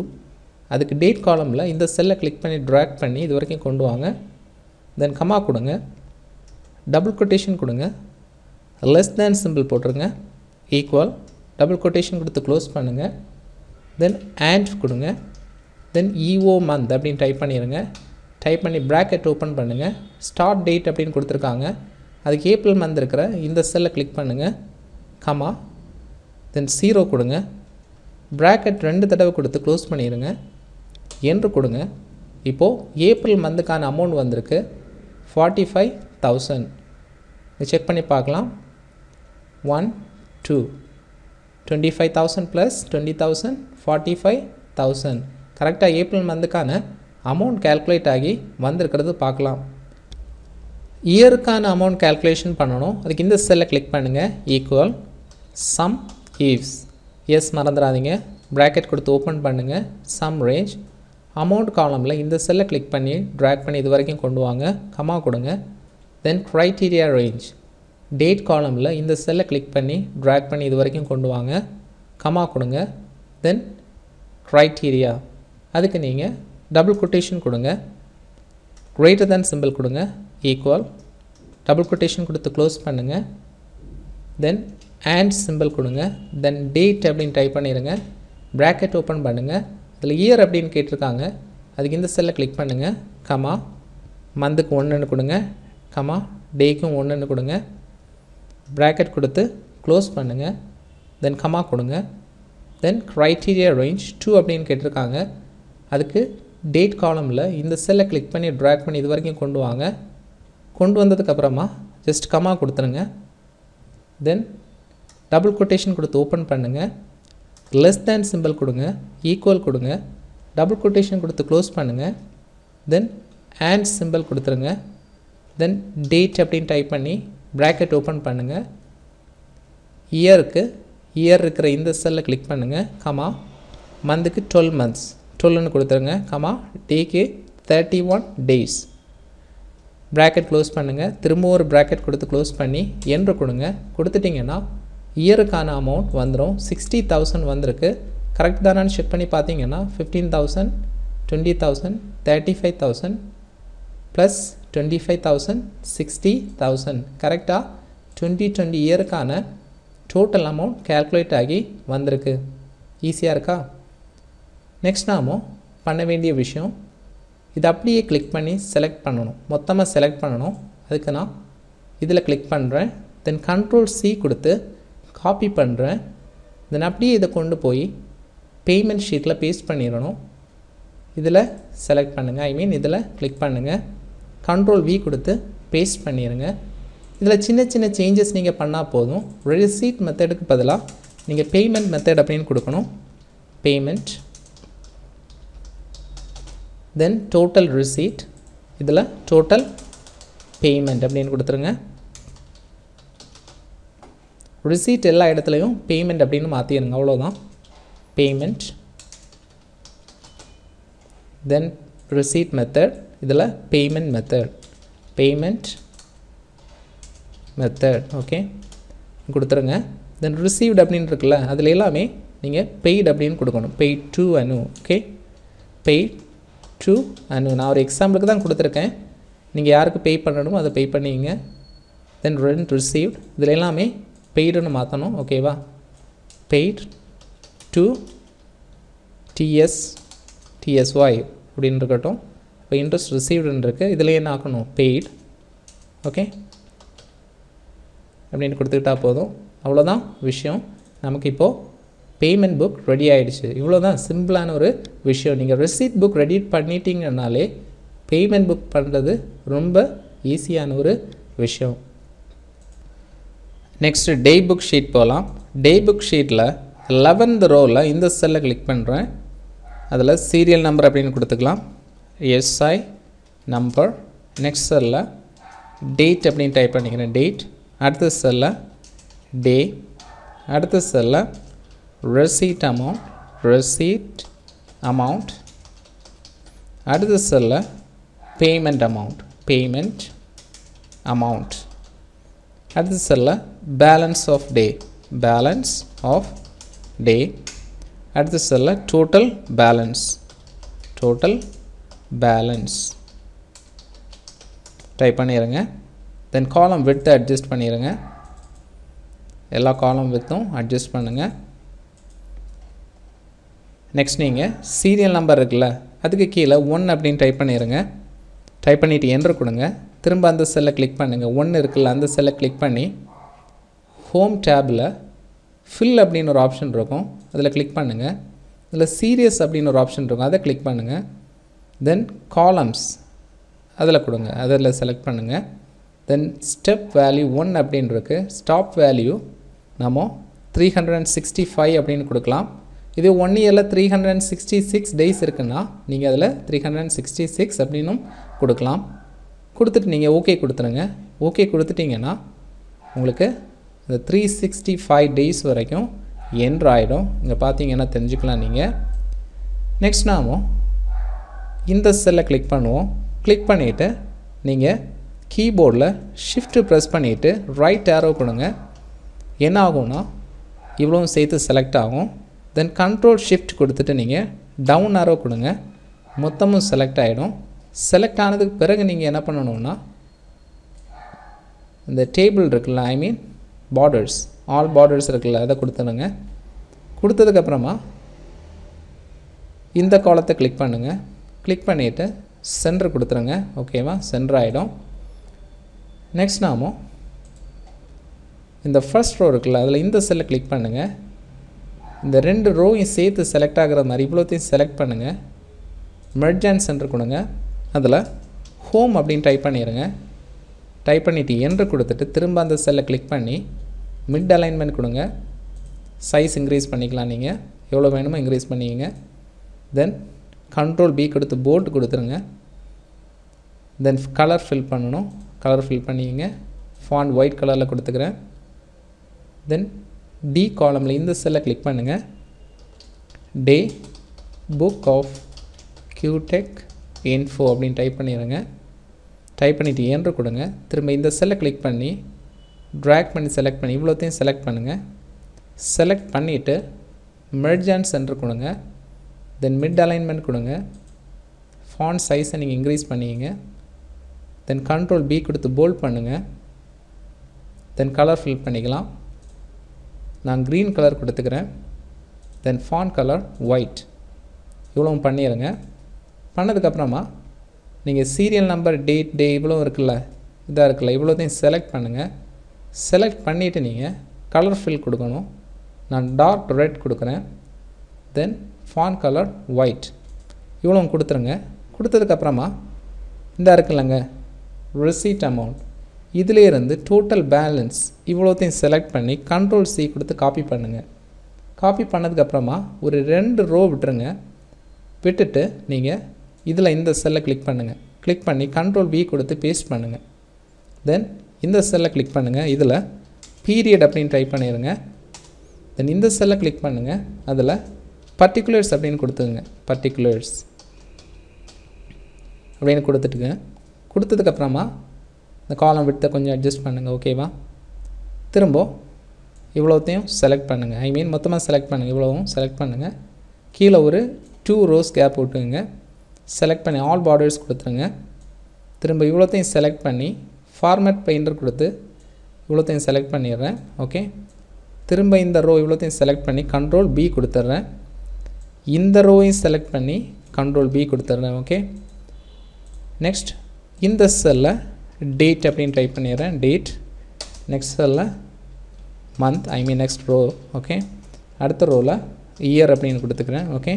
அதுக்கு டேட் காலமில் இந்த செல்லை கிளிக் பண்ணி ட்ராக் பண்ணி இது வரைக்கும் கொண்டு வாங்க தென் கமா கொடுங்க டபுள் கொட்டேஷன் கொடுங்க லெஸ் தேன் சிம்பிள் போட்டுருங்க ஈக்குவல் டபுள் கொட்டேஷன் கொடுத்து க்ளோஸ் பண்ணுங்கள் தென் ஆண்ட் கொடுங்க தென் இஓ மந்த் அப்படின்னு டைப் பண்ணிடுங்க டைப் பண்ணி ப்ராக்கெட் ஓப்பன் பண்ணுங்கள் ஸ்டார்ட் டேட் அப்படின்னு கொடுத்துருக்காங்க அதுக்கு ஏப்ரல் மந்த் இருக்கிற இந்த செல்லை கிளிக் பண்ணுங்கள் கமா தென் ஜீரோ கொடுங்க ப்ராக்கெட் ரெண்டு தடவை கொடுத்து க்ளோஸ் பண்ணிடுங்க என்று கொடுங்க இப்போது ஏப்ரல் மந்துக்கான அமௌண்ட் வந்திருக்கு ஃபார்ட்டி ஃபைவ் தௌசண்ட் செக் பண்ணி பார்க்கலாம் one two twenty five thousand plus twenty thousand forty five thousand கரெக்டாக ஏப்ரல் மந்துக்கான அமௌண்ட் கேல்குலேட் ஆகி வந்திருக்கிறது பார்க்கலாம் இயருக்கான அமௌண்ட் கேல்குலேஷன் பண்ணணும் அதுக்கு இந்த செல்லை கிளிக் பண்ணுங்கள் ஈக்குவல் சம் ஈவ்ஸ் எஸ் மறந்துடாதீங்க ப்ராக்கெட் கொடுத்து ஓப்பன் பண்ணுங்கள் சம் ரேஞ்ச் அமௌண்ட் காலமில் இந்த செல்லை கிளிக் பண்ணி ட்ராக் பண்ணி இது வரைக்கும் கொண்டு வாங்க கமா கொடுங்க தென் க்ரைட்டீரியா ரேஞ்ச் டேட் காலமில் இந்த செல்லை கிளிக் பண்ணி ட்ராக் பண்ணி இது வரைக்கும் கொண்டு வாங்க கமா கொடுங்க தென் க்ரைட்டீரியா அதுக்கு நீங்கள் டபுள் கொட்டேஷன் கொடுங்க கிரேட்டர் தேன் சிம்பிள் கொடுங்க ஈக்குவல் டபுள் கொட்டேஷன் கொடுத்து க்ளோஸ் பண்ணுங்கள் தென் ஆண்ட் சிம்பிள் கொடுங்க தென் டேட் அப்படின்னு டைப் பண்ணிடுங்க ப்ராக்கெட் ஓப்பன் பண்ணுங்கள் இதில் இயர் அப்படின்னு கேட்டிருக்காங்க அதுக்கு இந்த செல்லை கிளிக் பண்ணுங்கள் கமா மந்த்துக்கு ஒன்றுன்னு கொடுங்க கமா டேக்கும் ஒன்றுன்னு கொடுங்க ப்ராக்கெட் கொடுத்து க்ளோஸ் பண்ணுங்கள் தென் கமா கொடுங்க தென் க்ரைட்டீரியா ரேஞ்ச் டூ அப்படின்னு கேட்டிருக்காங்க அதுக்கு டேட் காலமில் இந்த செல்லை கிளிக் பண்ணி ட்ராக் பண்ணி இது வரைக்கும் கொண்டு வாங்க கொண்டு வந்ததுக்கப்புறமா ஜஸ்ட் கமா கொடுத்துருங்க தென் டபுள் கொட்டேஷன் கொடுத்து ஓப்பன் பண்ணுங்கள் லெஸ் தேன் சிம்பிள் கொடுங்க ஈக்குவல் கொடுங்க டபுள் கொட்டேஷன் கொடுத்து க்ளோஸ் பண்ணுங்கள் தென் அண்ட் சிம்பிள் கொடுத்துருங்க தென் டேட் அப்படின்னு டைப் பண்ணி ப்ராக்கெட் ஓப்பன் பண்ணுங்கள் இயருக்கு இயர் இருக்கிற இந்த செல்லை கிளிக் பண்ணுங்கள் கமா மந்த்துக்கு டுவெல் மந்த்ஸ் டுவெல்னு கொடுத்துருங்க கமா டேக்கு thirty one days bracket close பண்ணுங்கள் திரும்ப ஒரு ப்ராக்கெட் கொடுத்து க்ளோஸ் பண்ணி என்று கொடுங்க கொடுத்துட்டிங்கன்னா இயருக்கான அமௌண்ட் வந்துடும் சிக்ஸ்டி தௌசண்ட் வந்திருக்கு கரெக்ட் தானான்னு செக் பண்ணி பார்த்தீங்கன்னா fifteen thousand twenty thousand thirty five thousand plus twenty five thousand sixty thousand கரெக்டாக டுவெண்ட்டி டுவெண்ட்டி இயருக்கான டோட்டல் அமௌண்ட் கேல்குலேட் ஆகி வந்திருக்கு ஈஸியாக இருக்கா நெக்ஸ்ட் நாம பண்ண வேண்டிய விஷயம் இது அப்படியே கிளிக் பண்ணி செலக்ட் பண்ணணும் மொத்தமாக செலக்ட் பண்ணணும் அதுக்கு நான் இதில் கிளிக் பண்ணுறேன் தென் கண்ட்ரோல் சி கொடுத்து காப்பி பண்ணுறேன் தென் அப்படியே இதை கொண்டு போய் பேமெண்ட் ஷீட்டில் பேஸ்ட் பண்ணிடணும் இதில் செலக்ட் பண்ணுங்கள் ஐ மீன் இதில் கிளிக் பண்ணுங்கள் கண்ட்ரோல் வி கொடுத்து பேஸ்ட் பண்ணிடுங்க இதில் சின்ன சின்ன சேஞ்சஸ் நீங்கள் பண்ணால் போதும் ரிசீட் மெத்தடுக்கு பதிலாக நீங்கள் பேமெண்ட் மெத்தட் அப்படின்னு கொடுக்கணும் பேமெண்ட் தென் டோட்டல் ரிசீட் இதில் டோட்டல் பேமெண்ட் அப்படின்னு கொடுத்துருங்க ரிசீட் எல்லா இடத்துலையும் பேமெண்ட் அப்படின்னு மாற்றிடுங்க அவ்வளோதான் பேமெண்ட் தென் ரிசீட் மெத்தட் இதில் payment method payment method okay கொடுத்துருங்க தென் ரிசீவ்ட் அப்படின்னு இருக்குல்ல அதில் எல்லாமே நீங்கள் பெய்டு அப்படின்னு கொடுக்கணும் paid to Anu okay paid to Anu நான் ஒரு எக்ஸாம்பிளுக்கு தான் கொடுத்துருக்கேன் நீங்கள் யாருக்கு பே பண்ணணுமோ அதை பே பண்ணிங்க தென் ரெண்ட் ரிசீவ்ட் இதில் எல்லாமே பெய்டுன்னு மாற்றணும் ஓகேவா பெய்ட் டு டிஎஸ் டிஎஸ்ஒய் அப்படின்னு இருக்கட்டும் இப்போ இன்ட்ரெஸ்ட் ரிசீவ்டுன்னு இருக்குது இதில் என்ன ஆக்கணும் பெய்ட் ஓகே அப்படின்னு கொடுத்துக்கிட்டா போதும் அவ்வளோதான் விஷயம் நமக்கு இப்போது பேமெண்ட் புக் ரெடி ஆகிடுச்சு இவ்வளோ தான் சிம்பிளான ஒரு விஷயம் நீங்கள் ரிசீட் புக் ரெடி பண்ணிட்டீங்கன்னாலே பேமெண்ட் புக் பண்ணுறது ரொம்ப ஈஸியான ஒரு விஷயம் நெக்ஸ்ட்டு டே புக் ஷீட் போகலாம் டே புக் ஷீட்டில் லெவன்த் ரோவில் இந்த செல்லை கிளிக் பண்ணுறேன் அதில் சீரியல் நம்பர் அப்படின்னு கொடுத்துக்கலாம் எஸ்ஐ நம்பர் நெக்ஸ்ட் செல்லில் டேட் அப்படின்னு டைப் பண்ணிக்கிறேன் டேட் அடுத்த செல்லில் டே அடுத்த செல்லில் ரெசீட் அமௌண்ட் ரெசீட் அமௌண்ட் அடுத்த செல்லில் பேமெண்ட் அமௌண்ட் பேமெண்ட் அமௌண்ட் அடுத்த செல்லில் balance of day balance of day அடுத்து செல்ல uh, total balance total balance type பண்ணிடுங்க தென் காலம் விட்டு அட்ஜஸ்ட் பண்ணிடுங்க எல்லா காலம் வித்தும் அட்ஜஸ்ட் பண்ணுங்கள் நெக்ஸ்ட் நீங்கள் சீரியல் நம்பர் இருக்குல்ல அதுக்கு கீழே ஒன் அப்படின்னு டைப் பண்ணிடுங்க டைப் பண்ணிவிட்டு என்ட்ரு கொடுங்க திரும்ப அந்த செல்லை கிளிக் பண்ணுங்கள் ஒன்று இருக்குல்ல அந்த செல்லை கிளிக் பண்ணி ஹோம் டேபில் ஃபில் அப்படின்னு ஒரு ஆப்ஷன் இருக்கும் அதில் கிளிக் பண்ணுங்கள் இதில் சீரியஸ் அப்படின்னு ஒரு ஆப்ஷன் இருக்கும் அதை கிளிக் பண்ணுங்கள் தென் காலம்ஸ் அதில் கொடுங்க அதில் செலக்ட் பண்ணுங்கள் தென் ஸ்டெப் வேல்யூ ஒன் அப்படின்னு இருக்குது ஸ்டாப் வேல்யூ நம்ம three hundred and sixty five அப்படின்னு கொடுக்கலாம் இது ஒன் இயரில் three hundred and sixty six days இருக்குன்னா நீங்கள் அதில் three hundred and sixty six அப்படின்னும் கொடுக்கலாம் கொடுத்துட்டு நீங்கள் ஓகே கொடுத்துருங்க ஓகே கொடுத்துட்டிங்கன்னா உங்களுக்கு இந்த த்ரீ சிக்ஸ்டி ஃபைவ் டேஸ் வரைக்கும் என்ட்ரு ஆகிடும் இங்கே பார்த்தீங்கன்னா தெரிஞ்சுக்கலாம் நீங்கள் நெக்ஸ்ட் நாம இந்த செல்லை கிளிக் பண்ணுவோம் கிளிக் பண்ணிவிட்டு நீங்கள் கீபோர்டில் ஷிஃப்ட்டு ப்ரெஸ் பண்ணிவிட்டு ரைட் ஏரோ கொடுங்க என்ன ஆகும்னா இவ்வளோவும் சேர்த்து செலக்ட் ஆகும் தென் கண்ட்ரோல் ஷிஃப்ட் கொடுத்துட்டு நீங்கள் டவுன் ஆரோ கொடுங்க மொத்தமும் செலக்ட் ஆகிடும் செலக்ட் ஆனதுக்கு பிறகு நீங்கள் என்ன பண்ணணும்னா இந்த டேபிள் இருக்குல்ல I mean borders all borders இருக்குல்ல அதை கொடுத்துருங்க கொடுத்ததுக்கப்புறமா இந்த காலத்தை கிளிக் பண்ணுங்கள் கிளிக் பண்ணிவிட்டு சென்ட்ரு கொடுத்துருங்க ஓகேவா சென்ட்ரு ஆகிடும் நெக்ஸ்ட் நாமும் இந்த ஃபர்ஸ்ட் ரோ இருக்குல்ல அதில் இந்த செல்லை கிளிக் பண்ணுங்கள் இந்த ரெண்டு ரோவையும் சேர்த்து செலக்ட் ஆகிற மாதிரி இவ்வளோத்தையும் செலக்ட் பண்ணுங்கள் மெர்ஜ் அண்ட் சென்டர் கொடுங்க அதில் ஹோம் அப்படின்னு டைப் பண்ணிடுங்க டைப் பண்ணிவிட்டு என்று கொடுத்துட்டு திரும்ப அந்த செல்லை கிளிக் பண்ணி மிட் அலைன்மெண்ட் கொடுங்க சைஸ் இன்க்ரீஸ் பண்ணிக்கலாம் நீங்கள் எவ்வளோ வேணுமோ இன்க்ரீஸ் பண்ணிக்கங்க தென் கண்ட்ரோல் பி கொடுத்து போல்ட் கொடுத்துருங்க தென் கலர் ஃபில் பண்ணணும் கலர் ஃபில் பண்ணிக்கங்க ஃபாண்ட் ஒயிட் கலரில் கொடுத்துக்கிறேன் தென் டி காலமில் இந்த செல்லை கிளிக் பண்ணுங்கள் day book of Qtech info அப்படின்னு டைப் பண்ணிடுங்க டைப் பண்ணிவிட்டு ஏன்ற கொடுங்க திரும்ப இந்த செல்லை கிளிக் பண்ணி ட்ராக் பண்ணி செலக்ட் பண்ணி இவ்வளோத்தையும் செலக்ட் பண்ணுங்கள் செலக்ட் பண்ணிவிட்டு மெர்ஜ் அண்ட் சென்டர் கொடுங்க தென் மிட் அலைன்மெண்ட் கொடுங்க ஃபான் சைஸை நீங்கள் இன்க்ரீஸ் பண்ணிங்க தென் கண்ட்ரோல் பி கொடுத்து போல்ட் பண்ணுங்கள் தென் கலர் ஃபில் பண்ணிக்கலாம் நான் க்ரீன் கலர் கொடுத்துக்கிறேன் தென் ஃபான் கலர் ஒயிட் இவ்வளவும் பண்ணிடுங்க பண்ணதுக்கப்புறமா நீங்கள் சீரியல் நம்பர் டேட் டே இவ்வளோ இருக்குல்ல இதாக இருக்குல்ல இவ்வளோத்தையும் செலக்ட் பண்ணுங்கள் செலக்ட் பண்ணிவிட்டு நீங்கள் கலர் ஃபில் கொடுக்கணும் நான் டார்க் ரெட் கொடுக்குறேன் தென் ஃபான் கலர் ஒயிட் இவ்வளோ கொடுத்துருங்க கொடுத்ததுக்கப்புறமா இந்த இருக்குல்லங்க ரிசீட் அமௌண்ட் இதிலேருந்து டோட்டல் பேலன்ஸ் இவ்வளோத்தையும் செலக்ட் பண்ணி கண்ட்ரோல் சி கொடுத்து காப்பி பண்ணுங்கள் காப்பி பண்ணதுக்கப்புறமா ஒரு ரெண்டு ரோ விட்டுருங்க விட்டுட்டு நீங்கள் இதில் இந்த செல்லை கிளிக் பண்ணுங்கள் கிளிக் பண்ணி கண்ட்ரோல் பி கொடுத்து பேஸ்ட் பண்ணுங்கள் தென் இந்த செல்லை கிளிக் பண்ணுங்கள் இதில் பீரியட் அப்படின்னு டைப் பண்ணிடுங்க தென் இந்த செல்லை கிளிக் பண்ணுங்கள் அதில் பர்டிகுலர்ஸ் அப்படின்னு கொடுத்துங்க பர்டிகுலர்ஸ் அப்படின்னு கொடுத்துட்டுங்க கொடுத்ததுக்கப்புறமா இந்த காலம் விட்டு கொஞ்சம் அட்ஜஸ்ட் பண்ணுங்கள் ஓகேவா திரும்ப இவ்வளோத்தையும் செலக்ட் பண்ணுங்கள் ஐ மீன் மொத்தமாக செலக்ட் பண்ணுங்கள் இவ்வளோவும் செலக்ட் பண்ணுங்கள் கீழே ஒரு டூ ரோஸ் கேப் விட்டுங்க செலக்ட் பண்ணி ஆல் பார்டர்ஸ் கொடுத்துருங்க திரும்ப இவ்வளோத்தையும் செலக்ட் பண்ணி ஃபார்மேட் பெயிண்டர் கொடுத்து இவ்வளோத்தையும் செலக்ட் பண்ணிடுறேன் ஓகே திரும்ப இந்த ரோ இவ்வளோத்தையும் செலக்ட் பண்ணி கண்ட்ரோல் பி கொடுத்துட்றேன் இந்த ரோவையும் செலக்ட் பண்ணி கண்ட்ரோல் பி கொடுத்துட்றேன் ஓகே நெக்ஸ்ட் இந்த செல்லில் டேட் அப்படின்னு டைப் பண்ணிடுறேன் டேட் நெக்ஸ்ட் செல்லில் month I mean next row okay அடுத்த ரோவில் இயர் அப்படின்னு கொடுத்துக்கிறேன் ஓகே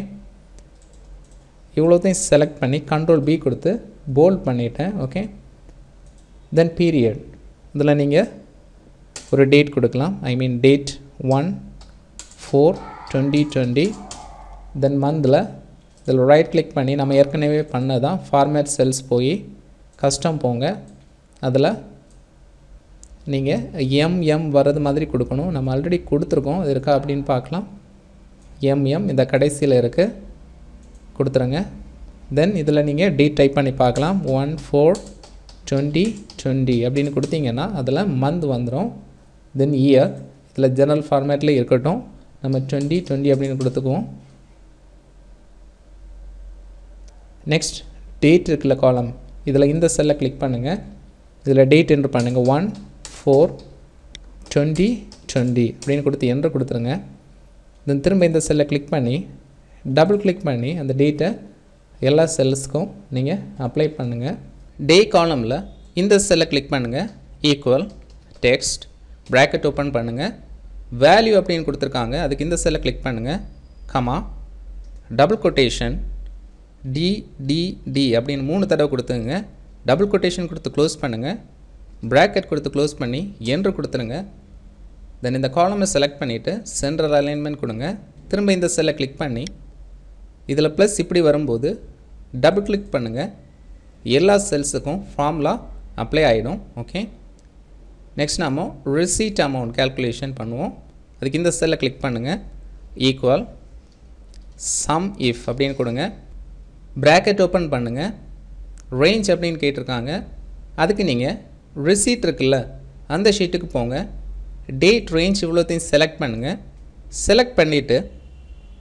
இவ்வளோத்தையும் செலக்ட் பண்ணி கண்ட்ரோல் பி கொடுத்து போல்ட் பண்ணிவிட்டேன் ஓகே தென் பீரியட் இதில் நீங்கள் ஒரு டேட் கொடுக்கலாம் I mean date one four twenty twenty then மந்தில் இதில் ரைட் கிளிக் பண்ணி நம்ம ஏற்கனவே பண்ணதான் ஃபார்மேட் செல்ஸ் போய் கஸ்டம் போங்க அதில் நீங்கள் எம்எம் வர்றது மாதிரி கொடுக்கணும் நம்ம ஆல்ரெடி கொடுத்துருக்கோம் இருக்கா அப்படின்னு பார்க்கலாம் எம்எம் இந்த கடைசியில் இருக்குது கொடுத்துருங்க தென் இதில் நீங்கள் டீ டைப் பண்ணி பார்க்கலாம் ஒன் ஃபோர் டுவெண்ட்டி டுவெண்ட்டி அப்படின்னு கொடுத்தீங்கன்னா அதில் மந்த் வந்துடும் தென் இயர் இதில் ஜெனரல் ஃபார்மேட்டில் இருக்கட்டும் நம்ம டுவெண்ட்டி டுவெண்ட்டி அப்படின்னு கொடுத்துக்குவோம் நெக்ஸ்ட் டேட் இருக்குல்ல காலம் இதில் இந்த செல்லை கிளிக் பண்ணுங்கள் இதில் டேட் என்று பண்ணுங்கள் ஒன் ஃபோர் டுவெண்ட்டி டுவெண்ட்டி அப்படின்னு கொடுத்து என்று கொடுத்துருங்க தென் திரும்ப இந்த செல்லை கிளிக் பண்ணி டபுள் கிளிக் பண்ணி அந்த டேட்டை எல்லா செல்ஸ்க்கும் நீங்கள் அப்ளை பண்ணுங்கள் டே காலமில் இந்த செல்லை கிளிக் பண்ணுங்கள் ஈக்குவல் டெக்ஸ்ட் ப்ராக்கெட் ஓப்பன் பண்ணுங்கள் வேல்யூ அப்படின்னு கொடுத்துருக்காங்க அதுக்கு இந்த செல்லை கிளிக் பண்ணுங்கள் கமா டபுள் கொட்டேஷன் டிடிடி அப்படின்னு மூணு தடவை கொடுத்துங்க டபுள் கொட்டேஷன் கொடுத்து க்ளோஸ் பண்ணுங்கள் ப்ராக்கெட் கொடுத்து க்ளோஸ் பண்ணி என்று கொடுத்துருங்க தென் இந்த காலமை செலக்ட் பண்ணிவிட்டு சென்ட்ரல் அலைன்மெண்ட் கொடுங்க திரும்ப இந்த செல்லை கிளிக் பண்ணி இதில் ப்ளஸ் இப்படி வரும்போது டபுள் கிளிக் பண்ணுங்கள் எல்லா செல்ஸுக்கும் ஃபார்முலா அப்ளை ஆகிடும் ஓகே நெக்ஸ்ட் நாம் ரிசீட் அமௌண்ட் கேல்குலேஷன் பண்ணுவோம் அதுக்கு இந்த செல்லை கிளிக் பண்ணுங்கள் ஈக்குவல் சம் இஃப் அப்படின்னு கொடுங்க ப்ராக்கெட் ஓப்பன் பண்ணுங்கள் ரேஞ்ச் அப்படின்னு கேட்டிருக்காங்க அதுக்கு நீங்கள் ரிசீட் இருக்குல்ல அந்த ஷீட்டுக்கு போங்க டேட் ரேஞ்ச் இவ்வளோத்தையும் செலக்ட் பண்ணுங்கள் செலக்ட் பண்ணிவிட்டு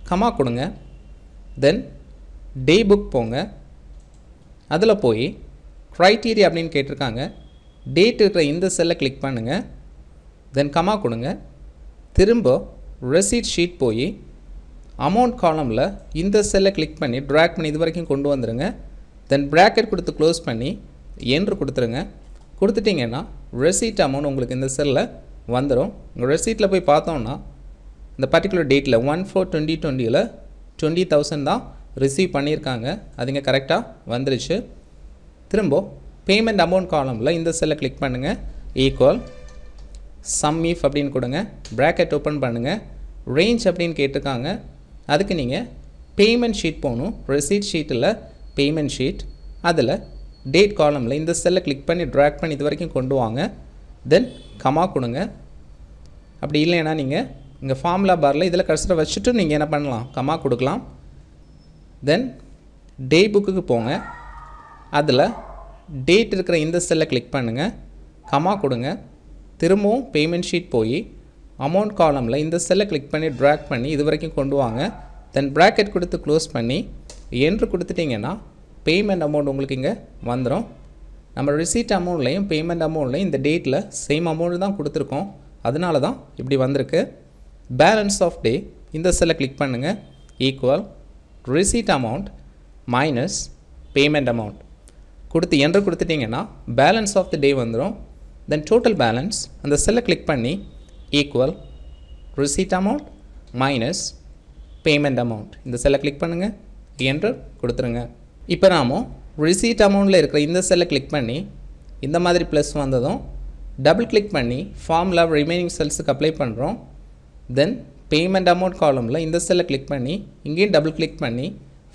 கமா கொடுங்க தென் டே புக் போங்க அதில் போய் க்ரைட்டீரியா அப்படின்னு கேட்டிருக்காங்க டேட் இருக்கிற இந்த செல்லை கிளிக் பண்ணுங்கள் தென் கமா கொடுங்க திரும்ப ரெசீட் ஷீட் போய் அமௌண்ட் காலமில் இந்த செல்லை கிளிக் பண்ணி ட்ராக் பண்ணி இது வரைக்கும் கொண்டு வந்துடுங்க தென் ப்ராக்கெட் கொடுத்து க்ளோஸ் பண்ணி என்று கொடுத்துருங்க கொடுத்துட்டிங்கன்னா ரெசீட் அமௌண்ட் உங்களுக்கு இந்த செல்லில் வந்துடும் உங்கள் ரெசீட்டில் போய் பார்த்தோம்னா இந்த பர்டிகுலர் டேட்டில் ஒன் ஃபோர் டுவெண்ட்டி டுவெண்ட்டியில் டுவெண்ட்டி தௌசண்ட் தான் ரிசீவ் பண்ணியிருக்காங்க அதுங்க கரெக்டாக வந்துருச்சு திரும்ப பேமெண்ட் அமௌண்ட் காலமில் இந்த செல்லை கிளிக் பண்ணுங்கள் ஈக்குவல் சம் இஃப் அப்படின்னு கொடுங்க ப்ராக்கெட் ஓப்பன் பண்ணுங்கள் ரேஞ்ச் அப்படின்னு கேட்டிருக்காங்க அதுக்கு நீங்கள் பேமெண்ட் ஷீட் போகணும் ரிசீட் ஷீட்டில் பேமெண்ட் ஷீட் அதில் டேட் காலமில் இந்த செல்லை கிளிக் பண்ணி ட்ராக் பண்ணி இது வரைக்கும் கொண்டு வாங்க தென் கமா கொடுங்க அப்படி இல்லைன்னா நீங்கள் இங்கே ஃபார்முலா பாரில் இதில் கடைசியில் வச்சுட்டு நீங்கள் என்ன பண்ணலாம் கமா கொடுக்கலாம் தென் டே புக்குக்கு போங்க அதில் டேட் இருக்கிற இந்த செல்லை கிளிக் பண்ணுங்கள் கமா கொடுங்க திரும்பவும் பேமெண்ட் ஷீட் போய் அமௌண்ட் காலமில் இந்த செல்லை கிளிக் பண்ணி ட்ராக் பண்ணி இது வரைக்கும் கொண்டு வாங்க தென் ப்ராக்கெட் கொடுத்து க்ளோஸ் பண்ணி என்று கொடுத்துட்டிங்கன்னா பேமெண்ட் அமௌண்ட் உங்களுக்கு இங்கே வந்துடும் நம்ம ரிசீட் அமௌண்ட்லேயும் பேமெண்ட் அமௌண்ட்லேயும் இந்த டேட்டில் சேம் அமௌண்ட் தான் கொடுத்துருக்கோம் அதனால தான் இப்படி வந்திருக்கு பேலன்ஸ் ஆஃப் டே இந்த செல்லை கிளிக் பண்ணுங்கள் equal receipt amount minus payment amount கொடுத்து என்று கொடுத்துட்டீங்கன்னா பேலன்ஸ் ஆஃப் the டே வந்துடும் தென் டோட்டல் பேலன்ஸ் அந்த செல்லை கிளிக் பண்ணி equal receipt amount minus payment amount இந்த செல்லை கிளிக் பண்ணுங்கள் என்று கொடுத்துருங்க இப்போ நாமோ ரிசீட் அமௌண்ட்டில் இருக்கிற இந்த செல்லை கிளிக் பண்ணி இந்த மாதிரி ப்ளஸ் வந்ததும் டபுள் கிளிக் பண்ணி ஃபார்மில் ரிமைனிங் செல்ஸுக்கு அப்ளை பண்ணுறோம் தென் பேமெண்ட் அமௌண்ட் காலமில் இந்த செல்லை கிளிக் பண்ணி இங்கேயும் டபுள் கிளிக் பண்ணி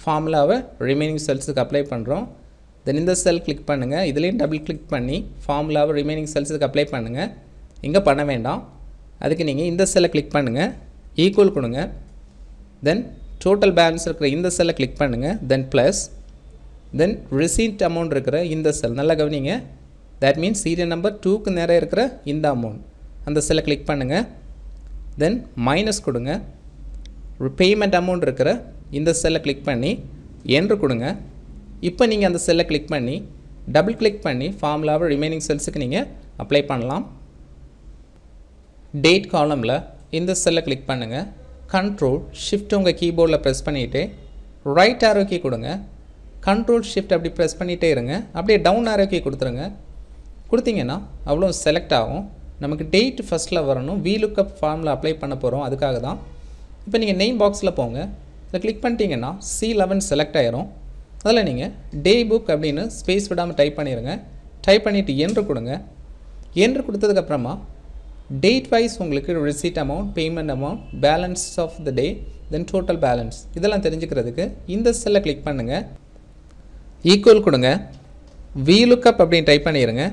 ஃபார்முலாவை ரிமைனிங் செல்ஸுக்கு அப்ளை பண்ணுறோம் தென் இந்த செல் கிளிக் பண்ணுங்கள் இதுலேயும் டபுள் கிளிக் பண்ணி ஃபார்முலாவை ரிமைனிங் செல்ஸுக்கு அப்ளை பண்ணுங்கள் இங்கே பண்ண வேண்டாம் அதுக்கு நீங்கள் இந்த செல்லை கிளிக் பண்ணுங்கள் ஈக்குவல் கொடுங்க தென் டோட்டல் பேலன்ஸ் இருக்கிற இந்த செல்லை கிளிக் பண்ணுங்கள் தென் ப்ளஸ் தென் ரிசீன்ட் அமௌண்ட் இருக்கிற இந்த செல் நல்லா கவனிங்க தேட் மீன்ஸ் சீரியல் நம்பர் டூக்கு நேராக இருக்கிற இந்த அமௌண்ட் அந்த செல்லை கிளிக் பண்ணுங்கள் தென் மைனஸ் கொடுங்க பேமெண்ட் அமௌண்ட் இருக்கிற இந்த செல்லை கிளிக் பண்ணி என்று கொடுங்க இப்போ நீங்கள் அந்த செல்லை கிளிக் பண்ணி டபுள் கிளிக் பண்ணி ஃபார்முலாவை ரிமைனிங் செல்ஸுக்கு நீங்கள் அப்ளை பண்ணலாம் டேட் காலமில் இந்த செல்லை கிளிக் பண்ணுங்கள் கண்ட்ரோல் ஷிஃப்ட் உங்கள் கீபோர்டில் ப்ரெஸ் பண்ணிவிட்டு ரைட் ஆரோக்கி கொடுங்க கண்ட்ரோல் ஷிஃப்ட் அப்படி ப்ரெஸ் பண்ணிகிட்டே இருங்க அப்படியே டவுன் ஆரோக்கி கொடுத்துருங்க கொடுத்தீங்கன்னா அவ்வளோ செலக்ட் ஆகும் நமக்கு டேட் ஃபஸ்ட்டில் வரணும் வி லுக்கப் ஃபார்மில் அப்ளை பண்ண போகிறோம் அதுக்காக தான் இப்போ நீங்கள் நெய்ம் பாக்ஸில் போங்க இதை கிளிக் பண்ணிட்டீங்கன்னா சி லெவன் செலக்ட் ஆயிரும் அதில் நீங்கள் டே புக் அப்படின்னு ஸ்பேஸ் விடாமல் டைப் பண்ணிடுங்க டைப் பண்ணிவிட்டு என்று கொடுங்க என்று கொடுத்ததுக்கப்புறமா டேட் வைஸ் உங்களுக்கு receipt amount payment amount balance of the day then total balance இதெல்லாம் தெரிஞ்சுக்கிறதுக்கு இந்த செல்லை கிளிக் பண்ணுங்கள் ஈக்குவல் கொடுங்க வி லுக்கப் அப்படின்னு டைப் பண்ணிடுங்க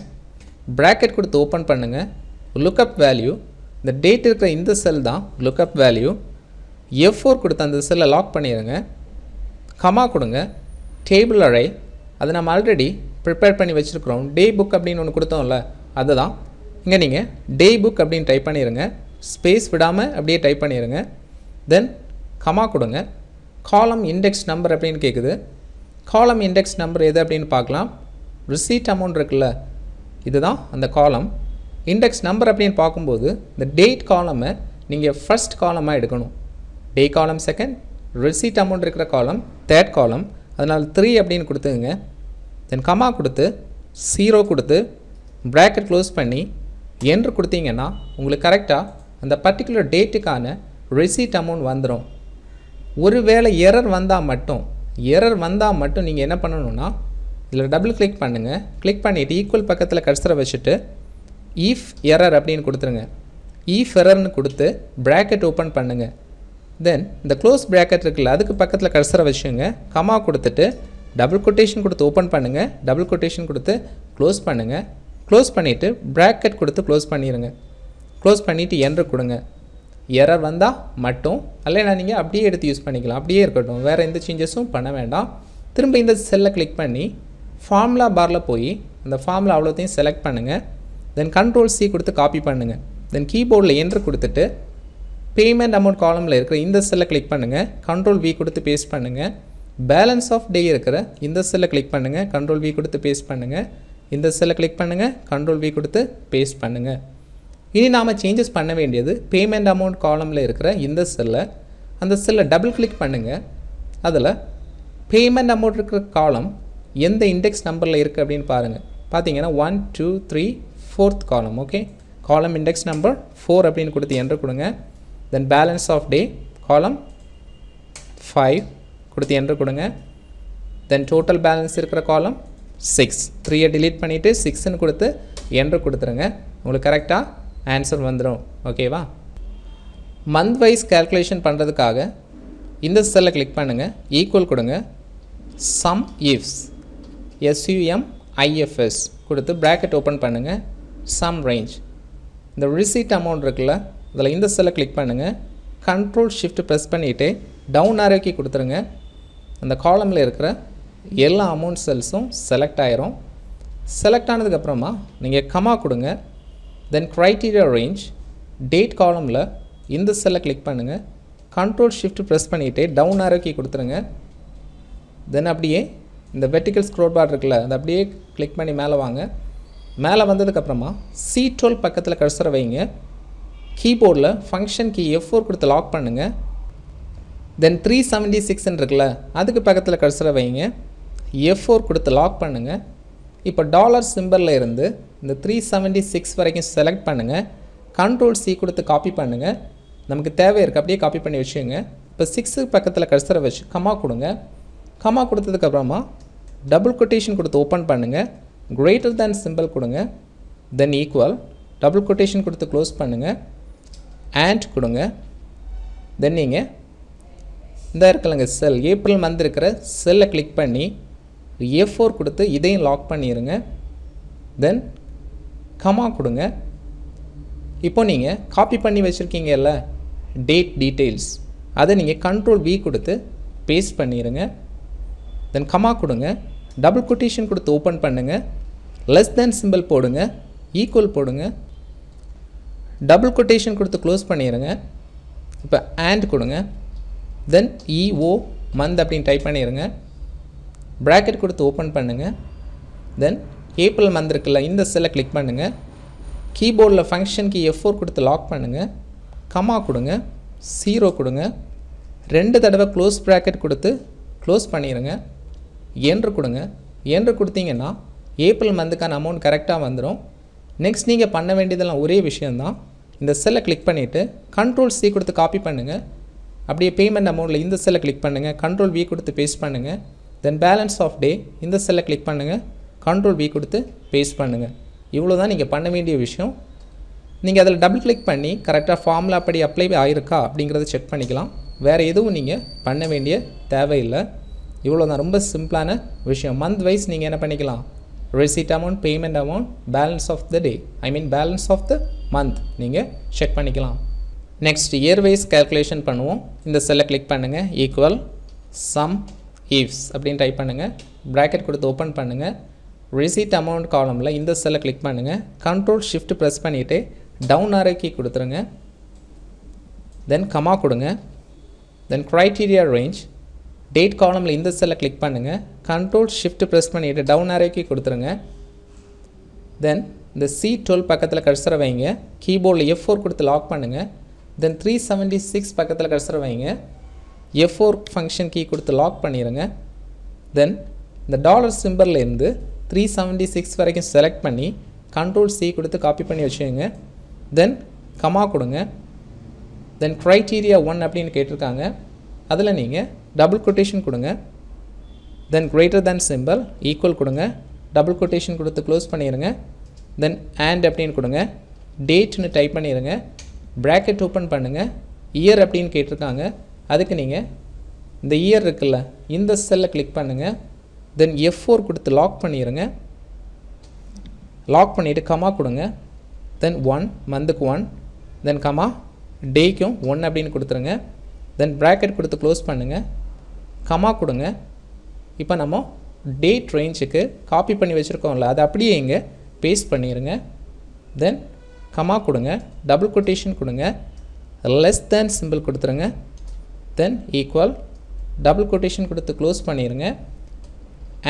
ப்ராக்கெட் கொடுத்து ஓப்பன் பண்ணுங்கள் லுக்அப் வேல்யூ இந்த டேட் இருக்கிற இந்த செல் தான் லுக்அப் வேல்யூ எஃப் ஃபோர் கொடுத்த அந்த செல்லை லாக் பண்ணிடுங்க கமா கொடுங்க டேபிள் அறை அதை நம்ம ஆல்ரெடி ப்ரிப்பேர் பண்ணி வச்சுருக்குறோம் டே புக் அப்படின்னு ஒன்று கொடுத்தோம்ல அதுதான் இங்கே நீங்கள் டே புக் அப்படின்னு டைப் பண்ணிடுங்க ஸ்பேஸ் விடாமல் அப்படியே டைப் பண்ணிடுங்க தென் கமா கொடுங்க காலம் இண்டெக்ஸ் நம்பர் அப்படின்னு கேட்குது காலம் இண்டெக்ஸ் நம்பர் எது அப்படின்னு பார்க்கலாம் ரிசீட் அமௌண்ட் இருக்குல்ல இதுதான் அந்த காலம் இண்டெக்ஸ் நம்பர் அப்படின்னு பார்க்கும்போது இந்த டேட் காலமை நீங்கள் ஃபஸ்ட் காலமாக எடுக்கணும் டே காலம் செகண்ட் ரிசீட் அமௌண்ட் இருக்கிற காலம் தேர்ட் காலம் அதனால் த்ரீ அப்படின்னு கொடுத்துங்க தென் கமா கொடுத்து ஸீரோ கொடுத்து ப்ராக்கெட் க்ளோஸ் பண்ணி என்று கொடுத்தீங்கன்னா உங்களுக்கு கரெக்டாக அந்த பர்டிகுலர் டேட்டுக்கான ரிசீட் அமௌண்ட் வந்துடும் ஒருவேளை எரர் வந்தால் மட்டும் எரர் வந்தால் மட்டும் நீங்கள் என்ன பண்ணணுன்னா இதில் டபுள் கிளிக் பண்ணுங்கள் கிளிக் பண்ணிவிட்டு ஈக்குவல் பக்கத்தில் கர்சரை வச்சுட்டு ஈஃப் எரர் அப்படின்னு கொடுத்துருங்க ஈஃப் எரர்னு கொடுத்து ப்ராக்கெட் ஓப்பன் பண்ணுங்கள் தென் இந்த க்ளோஸ் ப்ராக்கெட் இருக்குல்ல அதுக்கு பக்கத்தில் கர்சரை வச்சுங்க கமா கொடுத்துட்டு டபுள் கொட்டேஷன் கொடுத்து ஓப்பன் பண்ணுங்கள் டபுள் கொட்டேஷன் கொடுத்து க்ளோஸ் பண்ணுங்கள் க்ளோஸ் பண்ணிவிட்டு ப்ராக்கெட் கொடுத்து க்ளோஸ் பண்ணிடுங்க க்ளோஸ் பண்ணிவிட்டு என்ட்ரு கொடுங்க எரர் வந்தால் மட்டும் இல்லைனா நீங்கள் அப்படியே எடுத்து யூஸ் பண்ணிக்கலாம் அப்படியே இருக்கட்டும் வேறு எந்த சேஞ்சஸும் பண்ண வேண்டாம் திரும்ப இந்த செல்லை கிளிக் பண்ணி ஃபார்முலா பாரில் போய் அந்த ஃபார்முலா அவ்வளோத்தையும் செலக்ட் பண்ணுங்கள் தென் கண்ட்ரோல் சி கொடுத்து காப்பி பண்ணுங்கள் தென் கீபோர்டில் என்ட்ரு கொடுத்துட்டு பேமெண்ட் அமௌண்ட் காலமில் இருக்கிற இந்த செல்லை கிளிக் பண்ணுங்கள் கண்ட்ரோல் வி கொடுத்து பேஸ்ட் பண்ணுங்கள் பேலன்ஸ் ஆஃப் டே இருக்கிற இந்த செல்லை கிளிக் பண்ணுங்கள் கண்ட்ரோல் வி கொடுத்து பேஸ்ட் பண்ணுங்கள் இந்த செல்லை கிளிக் பண்ணுங்கள் கண்ட்ரோல் வி கொடுத்து பேஸ்ட் பண்ணுங்கள் இனி நாம் சேஞ்சஸ் பண்ண வேண்டியது பேமெண்ட் அமௌண்ட் காலமில் இருக்கிற இந்த செல்லை அந்த செல்லை டபுள் கிளிக் பண்ணுங்கள் அதில் பேமெண்ட் அமௌண்ட் இருக்கிற காலம் எந்த இண்டெக்ஸ் நம்பரில் இருக்குது அப்படின்னு பாருங்கள் பார்த்தீங்கன்னா one two three fourth column okay column index number four அப்படின்னு கொடுத்து என்ட்ரு கொடுங்க தென் பேலன்ஸ் ஆஃப் டே காலம் ஃபைவ் கொடுத்து என்ட்ரு கொடுங்க தென் டோட்டல் பேலன்ஸ் இருக்கிற காலம் சிக்ஸ் த்ரீயை டிலீட் பண்ணிவிட்டு சிக்ஸ்ன்னு கொடுத்து என்ட்ரு கொடுத்துருங்க உங்களுக்கு கரெக்டாக ஆன்சர் வந்துடும் ஓகேவா மந்த் வைஸ் கேல்குலேஷன் பண்ணுறதுக்காக இந்த செல்லை கிளிக் பண்ணுங்கள் ஈக்குவல் கொடுங்க சம் இஃப்ஸ் எஸ்யூஎம் ஐஎஃப்எஸ் கொடுத்து ப்ராக்கெட் ஓப்பன் பண்ணுங்கள் சம் ரேஞ்ச் இந்த ரிசீட் அமௌண்ட் இருக்குல்ல அதில் இந்த செல்லை கிளிக் பண்ணுங்கள் கண்ட்ரோல் ஷிஃப்ட் ப்ரெஸ் பண்ணிவிட்டு டவுன் ஆரோக்கி கொடுத்துருங்க அந்த காலமில் இருக்கிற எல்லா அமௌண்ட் செல்ஸும் செலக்ட் ஆயிரும் செலக்ட் ஆனதுக்கப்புறமா நீங்கள் கமா கொடுங்க தென் க்ரைட்டீரியா ரேஞ்ச் டேட் காலமில் இந்த செல்லை கிளிக் பண்ணுங்கள் கண்ட்ரோல் ஷிஃப்ட் ப்ரெஸ் பண்ணிவிட்டு டவுன் ஆரோக்கி கொடுத்துருங்க தென் அப்படியே இந்த வெர்டிக்கல் ஸ்க்ரோட் பார் இருக்குல்ல அதை அப்படியே கிளிக் பண்ணி மேலே வாங்க மேலே வந்ததுக்கப்புறமா சி டுவெல் பக்கத்தில் கர்சரை வைங்க கீபோர்டில் ஃபங்க்ஷன் கீ எஃப் ஃபோர் கொடுத்து லாக் பண்ணுங்கள் தென் த்ரீ செவன்ட்டி சிக்ஸ்ன்னு இருக்குல்ல அதுக்கு பக்கத்தில் கர்சரை வைங்க எஃப் ஃபோர் கொடுத்து லாக் பண்ணுங்கள் இப்போ டாலர் சிம்பலில் இருந்து இந்த த்ரீ செவன்ட்டி சிக்ஸ் வரைக்கும் செலக்ட் பண்ணுங்கள் கண்ட்ரோல் சி கொடுத்து காப்பி பண்ணுங்கள் நமக்கு தேவை இருக்குது அப்படியே காப்பி பண்ணி வச்சுக்கோங்க இப்போ சிக்ஸுக்கு பக்கத்தில் கர்சரை வச்சு கமா கொடுங்க கமா கொடுத்ததுக்கப்புறமா டபுள் கொட்டேஷன் கொடுத்து ஓப்பன் பண்ணுங்கள் greater than சிம்பிள் கொடுங்க தென் ஈக்குவல் டபுள் கொட்டேஷன் கொடுத்து க்ளோஸ் பண்ணுங்கள் ஆண்ட் கொடுங்க தென் நீங்கள் இந்த இருக்கலங்க செல் ஏப்ரல் month இருக்கிற செல்லை click பண்ணி ஏ கொடுத்து இதையும் லாக் பண்ணிடுங்க தென் கமா கொடுங்க இப்போ நீங்கள் காப்பி பண்ணி எல்ல டேட் டீட்டெயில்ஸ் அதை நீங்கள் கண்ட்ரோல் வி கொடுத்து பண்ணி பண்ணிடுங்க தென் கமா கொடுங்க டபுள் கொட்டேஷன் கொடுத்து ஓப்பன் பண்ணுங்கள் லெஸ் தேன் சிம்பிள் போடுங்க ஈக்குவல் போடுங்க டபுள் கொட்டேஷன் கொடுத்து க்ளோஸ் பண்ணிடுங்க இப்போ ஆண்ட் கொடுங்க தென் இஓ மந்த் அப்படின்னு டைப் பண்ணிடுங்க ப்ராக்கெட் கொடுத்து ஓப்பன் பண்ணுங்கள் தென் ஏப்ரல் மந்த் இருக்குல்ல இந்த செல்லை கிளிக் பண்ணுங்கள் கீபோர்டில் ஃபங்க்ஷனுக்கு எஃப் ஃபோர் கொடுத்து லாக் பண்ணுங்கள் கமா கொடுங்க ஜீரோ கொடுங்க ரெண்டு தடவை க்ளோஸ் ப்ராக்கெட் கொடுத்து க்ளோஸ் பண்ணிடுங்க என்று கொடுங்க என்று கொடுத்தீங்கன்னா ஏப்ரல் மந்த்துக்கான அமௌண்ட் கரெக்டாக வந்துடும் நெக்ஸ்ட் நீங்கள் பண்ண வேண்டியதெல்லாம் ஒரே விஷயந்தான் இந்த செல்லை கிளிக் பண்ணிவிட்டு கண்ட்ரோல் சி கொடுத்து காப்பி பண்ணுங்கள் அப்படியே பேமெண்ட் அமௌண்ட்டில் இந்த செல்லை கிளிக் பண்ணுங்கள் கண்ட்ரோல் வி கொடுத்து பேஸ்ட் பண்ணுங்கள் தென் பேலன்ஸ் ஆஃப் டே இந்த செல்லை கிளிக் பண்ணுங்கள் கண்ட்ரோல் வி கொடுத்து பேஸ்ட் பண்ணுங்கள் இவ்வளோ தான் நீங்கள் பண்ண வேண்டிய விஷயம் நீங்கள் அதில் டபுள் கிளிக் பண்ணி கரெக்டாக ஃபார்மில் அப்படி அப்ளை ஆகிருக்கா அப்படிங்கிறத செக் பண்ணிக்கலாம் வேறு எதுவும் நீங்கள் பண்ண வேண்டிய தேவையில்லை இவ்வளோ தான் ரொம்ப சிம்பிளான விஷயம் மந்த் வைஸ் நீங்கள் என்ன பண்ணிக்கலாம் receipt amount payment amount balance of the day I mean balance of the month நீங்கள் செக் பண்ணிக்கலாம் நெக்ஸ்ட் இயர் வைஸ் கேல்குலேஷன் பண்ணுவோம் இந்த செல்லை கிளிக் பண்ணுங்கள் ஈக்குவல் சம் ஈவ்ஸ் அப்படின்னு டைப் பண்ணுங்கள் ப்ராக்கெட் கொடுத்து ஓப்பன் பண்ணுங்கள் ரிசீட் அமௌண்ட் காலமில் இந்த செல்லை கிளிக் பண்ணுங்கள் கண்ட்ரோல் ஷிஃப்ட் ப்ரெஸ் பண்ணிவிட்டு டவுன் அரக்கி கொடுத்துருங்க தென் கமா கொடுங்க தென் க்ரைட்டீரியா ரேஞ்ச் டேட் காலமில் இந்த செல்லை கிளிக் பண்ணுங்கள் கண்ட்ரோல் ஷிஃப்ட் ப்ரெஸ் பண்ணிவிட்டு டவுன் அரைக்கி கொடுத்துருங்க தென் இந்த சி டுவெல் பக்கத்தில் கர்சரை வைங்க கீபோர்டில் எஃப் ஃபோர் கொடுத்து லாக் பண்ணுங்கள் தென் த்ரீ செவன்ட்டி சிக்ஸ் பக்கத்தில் கர்சரை வைங்க எஃப் ஃபோர் ஃபங்க்ஷன் கீ கொடுத்து லாக் பண்ணிடுங்க தென் இந்த டாலர் சிம்பர்லேருந்து த்ரீ செவன்டி சிக்ஸ் வரைக்கும் செலக்ட் பண்ணி கண்ட்ரோல் சி கொடுத்து காப்பி பண்ணி வச்சுக்கோங்க தென் கமா கொடுங்க தென் க்ரைட்டீரியா ஒன் அப்படின்னு கேட்டிருக்காங்க அதில் நீங்கள் டபுள் கொட்டேஷன் கொடுங்க then greater than symbol equal கொடுங்க டபுள் கொட்டேஷன் கொடுத்து க்ளோஸ் பண்ணிடுங்க தென் ஆண்ட் அப்படின்னு கொடுங்க டேட்னு டைப் பண்ணிடுங்க ப்ராக்கெட் ஓப்பன் பண்ணுங்கள் இயர் அப்படின்னு கேட்டிருக்காங்க அதுக்கு நீங்கள் இந்த இயர் இருக்குல்ல இந்த செல்லை கிளிக் பண்ணுங்கள் தென் எஃப் ஃபோர் கொடுத்து லாக் பண்ணிடுங்க லாக் பண்ணிவிட்டு கமா கொடுங்க தென் ஒன் மந்த்துக்கு ஒன் தென் கமா டேக்கும் ஒன் அப்படின்னு கொடுத்துருங்க தென் ப்ராக்கெட் கொடுத்து க்ளோஸ் பண்ணுங்கள் கமா கொடுங்க இப்போ நம்ம டேட் ரேஞ்சுக்கு காப்பி பண்ணி வச்சுருக்கோம்ல அதை அப்படியே இங்கே பேஸ்ட் பண்ணிடுங்க தென் கமா கொடுங்க டபுள் கொட்டேஷன் கொடுங்க லெஸ் தேன் சிம்பிள் கொடுத்துருங்க தென் ஈக்குவல் டபுள் கொட்டேஷன் கொடுத்து க்ளோஸ் பண்ணிடுங்க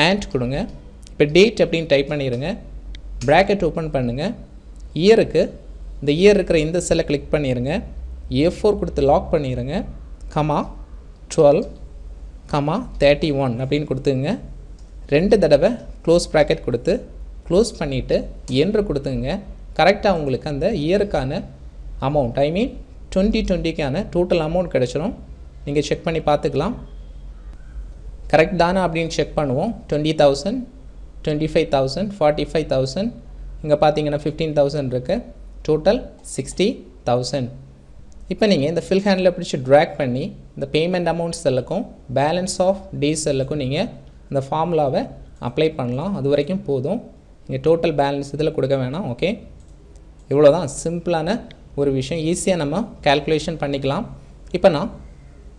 ஆண்ட் கொடுங்க இப்போ டேட் அப்படின்னு டைப் பண்ணிடுங்க ப்ராக்கெட் ஓப்பன் பண்ணுங்கள் இயருக்கு இந்த இயர் இருக்கிற இந்த செல்லை கிளிக் பண்ணிடுங்க எஃப் ஃபோர் கொடுத்து லாக் பண்ணிடுங்க comma twelve comma thirty one அப்படின்னு கொடுத்துங்க ரெண்டு தடவை க்ளோஸ் ப்ராக்கெட் கொடுத்து க்ளோஸ் பண்ணிவிட்டு என்று கொடுத்துங்க கரெக்டாக உங்களுக்கு அந்த இயருக்கான அமௌண்ட் ஐ மீன் டுவெண்ட்டி டுவெண்ட்டிக்கான டோட்டல் அமௌண்ட் கிடச்சிரும் நீங்கள் செக் பண்ணி பார்த்துக்கலாம் கரெக்ட் தானே அப்படின்னு செக் பண்ணுவோம் twenty thousand twenty five thousand forty five thousand இங்கே பார்த்தீங்கன்னா ஃபிஃப்டீன் தௌசண்ட் இருக்குது டோட்டல் சிக்ஸ்டி தௌசண்ட் இப்போ நீங்கள் இந்த ஃபில் ஹேண்டில் பிடிச்சி ட்ராக் பண்ணி இந்த பேமெண்ட் அமௌண்ட் செல்லுக்கும் பேலன்ஸ் ஆஃப் டே செல்லுக்கும் நீங்கள் இந்த ஃபார்முலாவை அப்ளை பண்ணலாம் அது வரைக்கும் போதும் நீங்கள் டோட்டல் பேலன்ஸ் இதில் கொடுக்க வேணாம் ஓகே இவ்வளோ தான் சிம்பிளான ஒரு விஷயம் ஈஸியாக நம்ம கேல்குலேஷன் பண்ணிக்கலாம் இப்போ நான்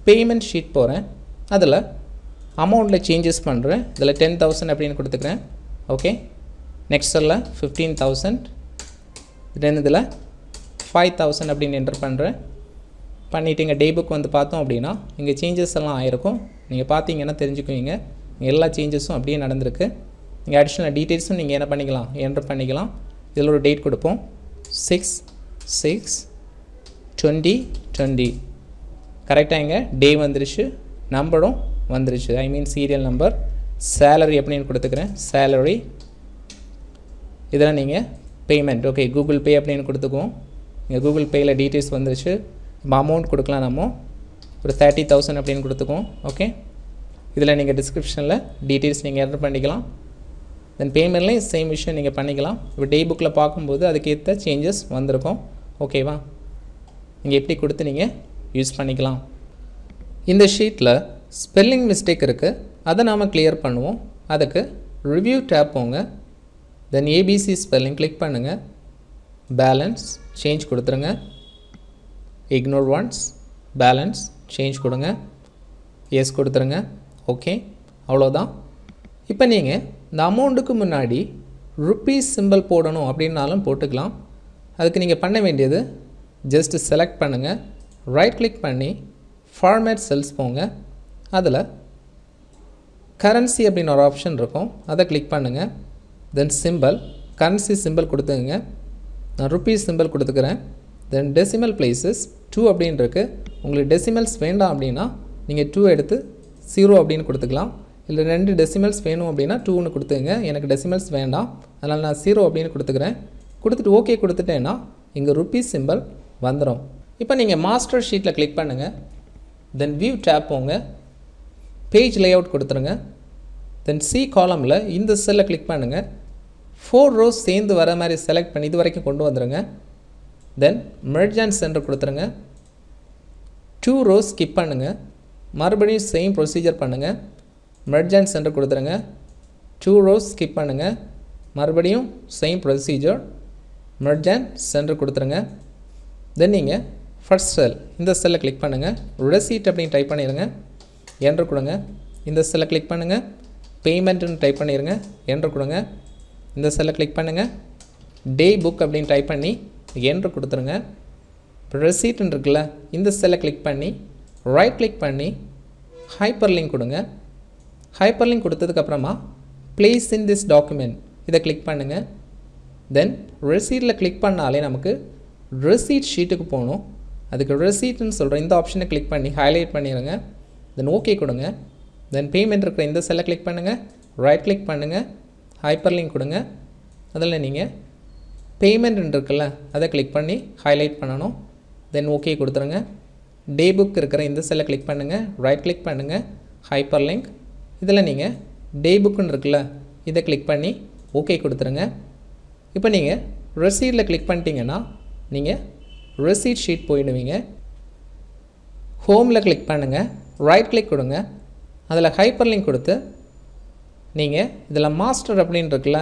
பேமெண்ட் ஷீட் போகிறேன் அதில் அமௌண்ட்டில் சேஞ்சஸ் பண்ணுறேன் இதில் டென் தௌசண்ட் அப்படின்னு கொடுத்துக்கிறேன் ஓகே நெக்ஸ்டில் ஃபிஃப்டீன் தௌசண்ட் தென் இதில் ஃபைவ் தௌசண்ட் அப்படின்னு என்டர் பண்ணுறேன் பண்ணிவிட்டு இங்கே டே புக் வந்து பார்த்தோம் அப்படின்னா இங்கே சேஞ்சஸ் எல்லாம் ஆயிருக்கும் நீங்கள் பார்த்தீங்கன்னா தெரிஞ்சுக்குவீங்க எல்லா சேஞ்சஸும் அப்படியே நடந்திருக்கு இங்கே அடிஷ்னல் டீட்டெயில்ஸும் நீங்கள் என்ன பண்ணிக்கலாம் என்ட்ரு பண்ணிக்கலாம் இதில் ஒரு டேட் கொடுப்போம் சிக்ஸ் சிக்ஸ் டுவெண்ட்டி டுவெண்ட்டி கரெக்டாக இங்கே டே வந்துருச்சு நம்பரும் வந்துருச்சு I mean serial number salary அப்படின்னு கொடுத்துக்கிறேன் சேலரி இதெல்லாம் நீங்கள் பேமெண்ட் ஓகே கூகுள் பே அப்படின்னு கொடுத்துக்குவோம் இங்கே கூகுள் பேயில் டீட்டெயில்ஸ் வந்துருச்சு நம்ம அமௌண்ட் கொடுக்கலாம் நம்ம ஒரு தேர்ட்டி தௌசண்ட் அப்படின்னு கொடுத்துக்கோம் ஓகே இதில் நீங்கள் டிஸ்கிரிப்ஷனில் டீட்டெயில்ஸ் நீங்கள் என்டர் பண்ணிக்கலாம் தென் பேமெண்ட்லேயும் சேம் விஷயம் நீங்கள் பண்ணிக்கலாம் இப்போ டே புக்கில் பார்க்கும்போது அதுக்கேற்ற சேஞ்சஸ் வந்திருக்கும் ஓகேவா நீங்கள் எப்படி கொடுத்து நீங்கள் யூஸ் பண்ணிக்கலாம் இந்த ஷீட்டில் ஸ்பெல்லிங் மிஸ்டேக் இருக்குது அதை நாம் கிளியர் பண்ணுவோம் அதுக்கு ரிவ்யூ டேப் போங்க தென் ஏபிசி ஸ்பெல்லிங் கிளிக் பண்ணுங்கள் பேலன்ஸ் சேஞ்ச் கொடுத்துருங்க இக்னோர் ஒன்ஸ் பேலன்ஸ் சேஞ்ச் கொடுங்க எஸ் கொடுத்துருங்க ஓகே அவ்வளோதான் இப்போ நீங்கள் இந்த அமௌண்ட்டுக்கு முன்னாடி ருப்பீஸ் சிம்பிள் போடணும் அப்படின்னாலும் போட்டுக்கலாம் அதுக்கு நீங்கள் பண்ண வேண்டியது ஜஸ்ட்டு செலக்ட் பண்ணுங்கள் ரைட் கிளிக் பண்ணி ஃபார்மேட் செல்ஸ் போங்க அதில் கரன்சி அப்படின்னு ஒரு ஆப்ஷன் இருக்கும் அதை கிளிக் பண்ணுங்கள் தென் சிம்பிள் கரன்சி சிம்பிள் கொடுத்துங்க நான் ருப்பீஸ் சிம்பிள் கொடுத்துக்கிறேன் தென் டெசிமல் பிளேசஸ் டூ அப்படின்ருக்கு உங்களுக்கு டெசிமல்ஸ் வேண்டாம் அப்படின்னா நீங்கள் டூ எடுத்து ஜீரோ அப்படின்னு கொடுத்துக்கலாம் இல்லை ரெண்டு டெசிமல்ஸ் வேணும் அப்படின்னா டூன்னு கொடுத்துங்க எனக்கு டெசிமல்ஸ் வேண்டாம் அதனால் நான் ஜீரோ அப்படின்னு கொடுத்துக்கிறேன் கொடுத்துட்டு ஓகே கொடுத்துட்டேன்னா இங்கே ருப்பீஸ் சிம்பிள் வந்துடும் இப்போ நீங்கள் மாஸ்டர் ஷீட்டில் கிளிக் பண்ணுங்கள் தென் வியூ டேப் போங்க பேஜ் லேஅவுட் கொடுத்துருங்க தென் சி காலமில் இந்த செல்லை கிளிக் பண்ணுங்கள் ஃபோர் ரோஸ் சேர்ந்து வர மாதிரி செலக்ட் பண்ணி இது வரைக்கும் கொண்டு வந்துடுங்க தென் மெர்ஜ் அண்ட் சென்டர் கொடுத்துருங்க டூ ரோஸ் ஸ்கிப் பண்ணுங்கள் மறுபடியும் சேம் ப்ரொசீஜர் பண்ணுங்கள் மெர்ஜ் அண்ட் சென்டர் கொடுத்துருங்க டூ ரோஸ் ஸ்கிப் பண்ணுங்கள் மறுபடியும் same procedure merge and center கொடுத்துருங்க தென் நீங்கள் ஃபர்ஸ்ட் செல் இந்த செல்லை கிளிக் பண்ணுங்கள் ரெசீட் அப்படின்னு டைப் பண்ணிடுங்க என்ட்ரு கொடுங்க இந்த செல்லை கிளிக் பண்ணுங்கள் பேமெண்ட்டுன்னு டைப் பண்ணிடுங்க என்ட்ரு கொடுங்க இந்த செல்லை கிளிக் பண்ணுங்கள் டே புக் அப்படின்னு டைப் பண்ணி என்று கொடுத்துருங்க ரெசீட்னு இருக்குல்ல இந்த செல்லை கிளிக் பண்ணி ரைட் கிளிக் பண்ணி ஹைப்பர் லிங்க் கொடுங்க ஹைப்பர் லிங்க் கொடுத்ததுக்கப்புறமா ப்ளேஸ் இன் திஸ் டாக்குமெண்ட் இதை கிளிக் பண்ணுங்கள் தென் ரெசீட்டில் கிளிக் பண்ணாலே நமக்கு ரெசீட் ஷீட்டுக்கு போகணும் அதுக்கு ரெசீட்னு சொல்கிற இந்த ஆப்ஷனை கிளிக் பண்ணி ஹைலைட் பண்ணிடுங்க தென் ஓகே கொடுங்க தென் பேமெண்ட் இருக்கிற இந்த செல்லை கிளிக் பண்ணுங்கள் ரைட் கிளிக் பண்ணுங்கள் ஹைப்பர் லிங்க் கொடுங்க அதில் நீங்கள் பேமெண்ட் இருக்குல்ல அதை கிளிக் பண்ணி ஹைலைட் பண்ணணும் தென் ஓகே கொடுத்துருங்க டே புக் இருக்கிற இந்த செல்லை கிளிக் பண்ணுங்கள் ரைட் கிளிக் பண்ணுங்கள் ஹைப்பர் லிங்க் இதில் நீங்கள் டே புக்குன்னு இருக்குல்ல இதை கிளிக் பண்ணி ஓகே கொடுத்துருங்க இப்போ நீங்கள் ரெசீட்டில் கிளிக் பண்ணிட்டீங்கன்னா நீங்கள் ரெசீட் ஷீட் போயிடுவீங்க ஹோமில் கிளிக் பண்ணுங்கள் ரைட் கிளிக் கொடுங்க அதில் ஹைப்பர் லிங்க் கொடுத்து நீங்கள் இதில் மாஸ்டர் அப்படின்னு இருக்குல்ல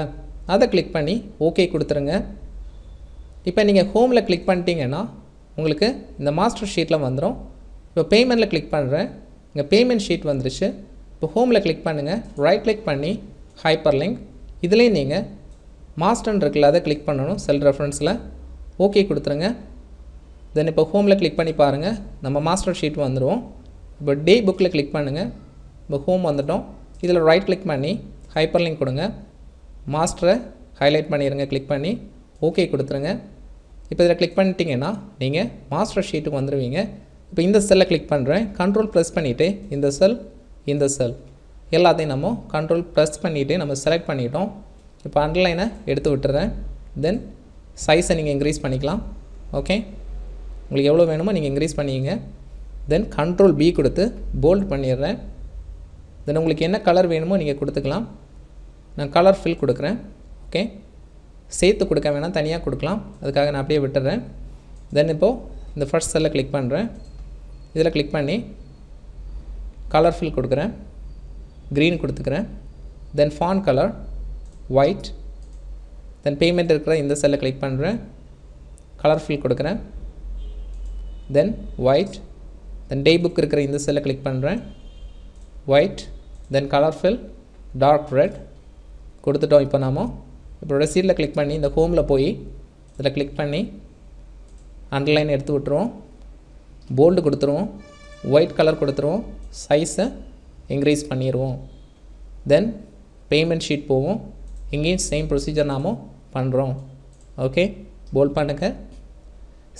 அதை கிளிக் பண்ணி ஓகே கொடுத்துருங்க இப்போ நீங்கள் ஹோமில் கிளிக் பண்ணிட்டீங்கன்னா உங்களுக்கு இந்த மாஸ்டர் ஷீட்டில் வந்துடும் இப்போ பேமெண்ட்டில் கிளிக் பண்ணுறேன் இங்கே பேமெண்ட் ஷீட் வந்துருச்சு இப்போ ஹோமில் கிளிக் பண்ணுங்கள் ரைட் கிளிக் பண்ணி ஹைப்பர் லிங்க் இதிலே நீங்கள் மாஸ்டர்ன் இருக்குல்ல அதை கிளிக் பண்ணணும் செல் ரெஃபரன்ஸில் ஓகே கொடுத்துருங்க தென் இப்போ ஹோமில் கிளிக் பண்ணி பாருங்கள் நம்ம மாஸ்டர் ஷீட் வந்துடுவோம் இப்போ டே புக்கில் கிளிக் பண்ணுங்கள் இப்போ ஹோம் வந்துட்டோம் இதில் ரைட் கிளிக் பண்ணி ஹைப்பர் லிங்க் கொடுங்க மாஸ்டரை ஹைலைட் பண்ணிடுங்க கிளிக் பண்ணி ஓகே கொடுத்துருங்க இப்போ இதில் கிளிக் பண்ணிட்டீங்கன்னா நீங்கள் மாஸ்டர் ஷீட்டுக்கு வந்துடுவீங்க இப்போ இந்த செல்லை கிளிக் பண்ணுறேன் கண்ட்ரோல் ப்ரெஸ் பண்ணிவிட்டு இந்த செல் இந்த செல் எல்லாத்தையும் நம்ம கண்ட்ரோல் ப்ரெஸ் பண்ணிவிட்டு நம்ம செலக்ட் பண்ணிட்டோம் இப்போ அண்டர்லைனை எடுத்து விட்டுறேன் தென் சைஸை நீங்கள் இன்க்ரீஸ் பண்ணிக்கலாம் ஓகே உங்களுக்கு எவ்வளோ வேணுமோ நீங்கள் இன்க்ரீஸ் பண்ணிக்கங்க தென் கண்ட்ரோல் பி கொடுத்து போல்ட் பண்ணிடுறேன் தென் உங்களுக்கு என்ன கலர் வேணுமோ நீங்கள் கொடுத்துக்கலாம் நான் கலர் ஃபில் கொடுக்குறேன் ஓகே சேர்த்து கொடுக்க வேணால் தனியாக கொடுக்கலாம் அதுக்காக நான் அப்படியே விட்டுறேன் தென் இப்போது இந்த ஃபர்ஸ்ட் செல்லில் கிளிக் பண்ணுறேன் இதில் கிளிக் பண்ணி கலர்ஃபுல் கொடுக்குறேன் க்ரீன் கொடுத்துக்கிறேன் then font colour white then payment இருக்கிற இந்த செல்லை கிளிக் பண்ணுறேன் கலர்ஃபுல் கொடுக்குறேன் தென் ஒயிட் தென் டே புக் இருக்கிற இந்த செல்லை கிளிக் பண்ணுறேன் white then colour dark red கொடுத்துட்டோம் இப்போ நாமோ இப்போ ப்ரொசீடில் கிளிக் பண்ணி இந்த ஹோமில் போய் இதில் கிளிக் பண்ணி அண்டர்லைன் எடுத்து விட்டுருவோம் போல்டு கொடுத்துருவோம் ஒயிட் கலர் கொடுத்துருவோம் சைஸை இன்க்ரீஸ் பண்ணிடுவோம் தென் பேமெண்ட் ஷீட் போவோம் இங்கேயும் சேம் ப்ரொசீஜர் நாமும் பண்ணுறோம் ஓகே போல்ட் பண்ணுங்கள்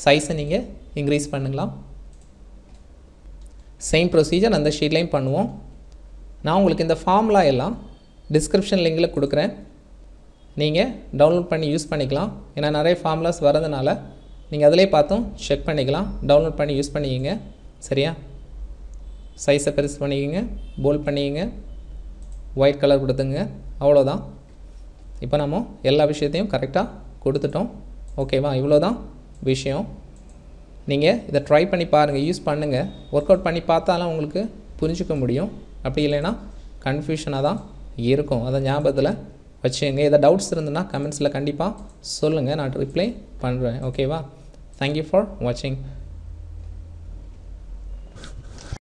சைஸை நீங்கள் இன்க்ரீஸ் பண்ணுங்களாம் சேம் ப்ரொசீஜர் அந்த ஷீட்லேயும் பண்ணுவோம் நான் உங்களுக்கு இந்த ஃபார்முலா எல்லாம் டிஸ்கிரிப்ஷன் லிங்கில் கொடுக்குறேன் நீங்கள் டவுன்லோட் பண்ணி யூஸ் பண்ணிக்கலாம் ஏன்னா நிறைய ஃபார்முலாஸ் வரதுனால நீங்கள் அதிலே பார்த்தும் செக் பண்ணிக்கலாம் டவுன்லோட் பண்ணி யூஸ் பண்ணிக்கிங்க சரியா சைஸை பெருசு பண்ணிக்கிங்க போல்ட் பண்ணிக்கிங்க ஒயிட் கலர் கொடுத்துங்க அவ்வளோதான் இப்போ நம்ம எல்லா விஷயத்தையும் கரெக்டாக கொடுத்துட்டோம் ஓகேவா இவ்வளோ தான் விஷயம் நீங்கள் இதை ட்ரை பண்ணி பாருங்கள் யூஸ் பண்ணுங்கள் ஒர்க் அவுட் பண்ணி பார்த்தாலும் உங்களுக்கு புரிஞ்சிக்க முடியும் அப்படி இல்லைன்னா கன்ஃபியூஷனாக தான் இருக்கும் அதை ஞாபகத்தில் வச்சுக்கோங்க எதாவது டவுட்ஸ் இருந்ததுன்னா கமெண்ட்ஸில் கண்டிப்பாக சொல்லுங்கள் நான் ரிப்ளை பண்ணுறேன் ஓகேவா தேங்க்யூ ஃபார் வாட்சிங்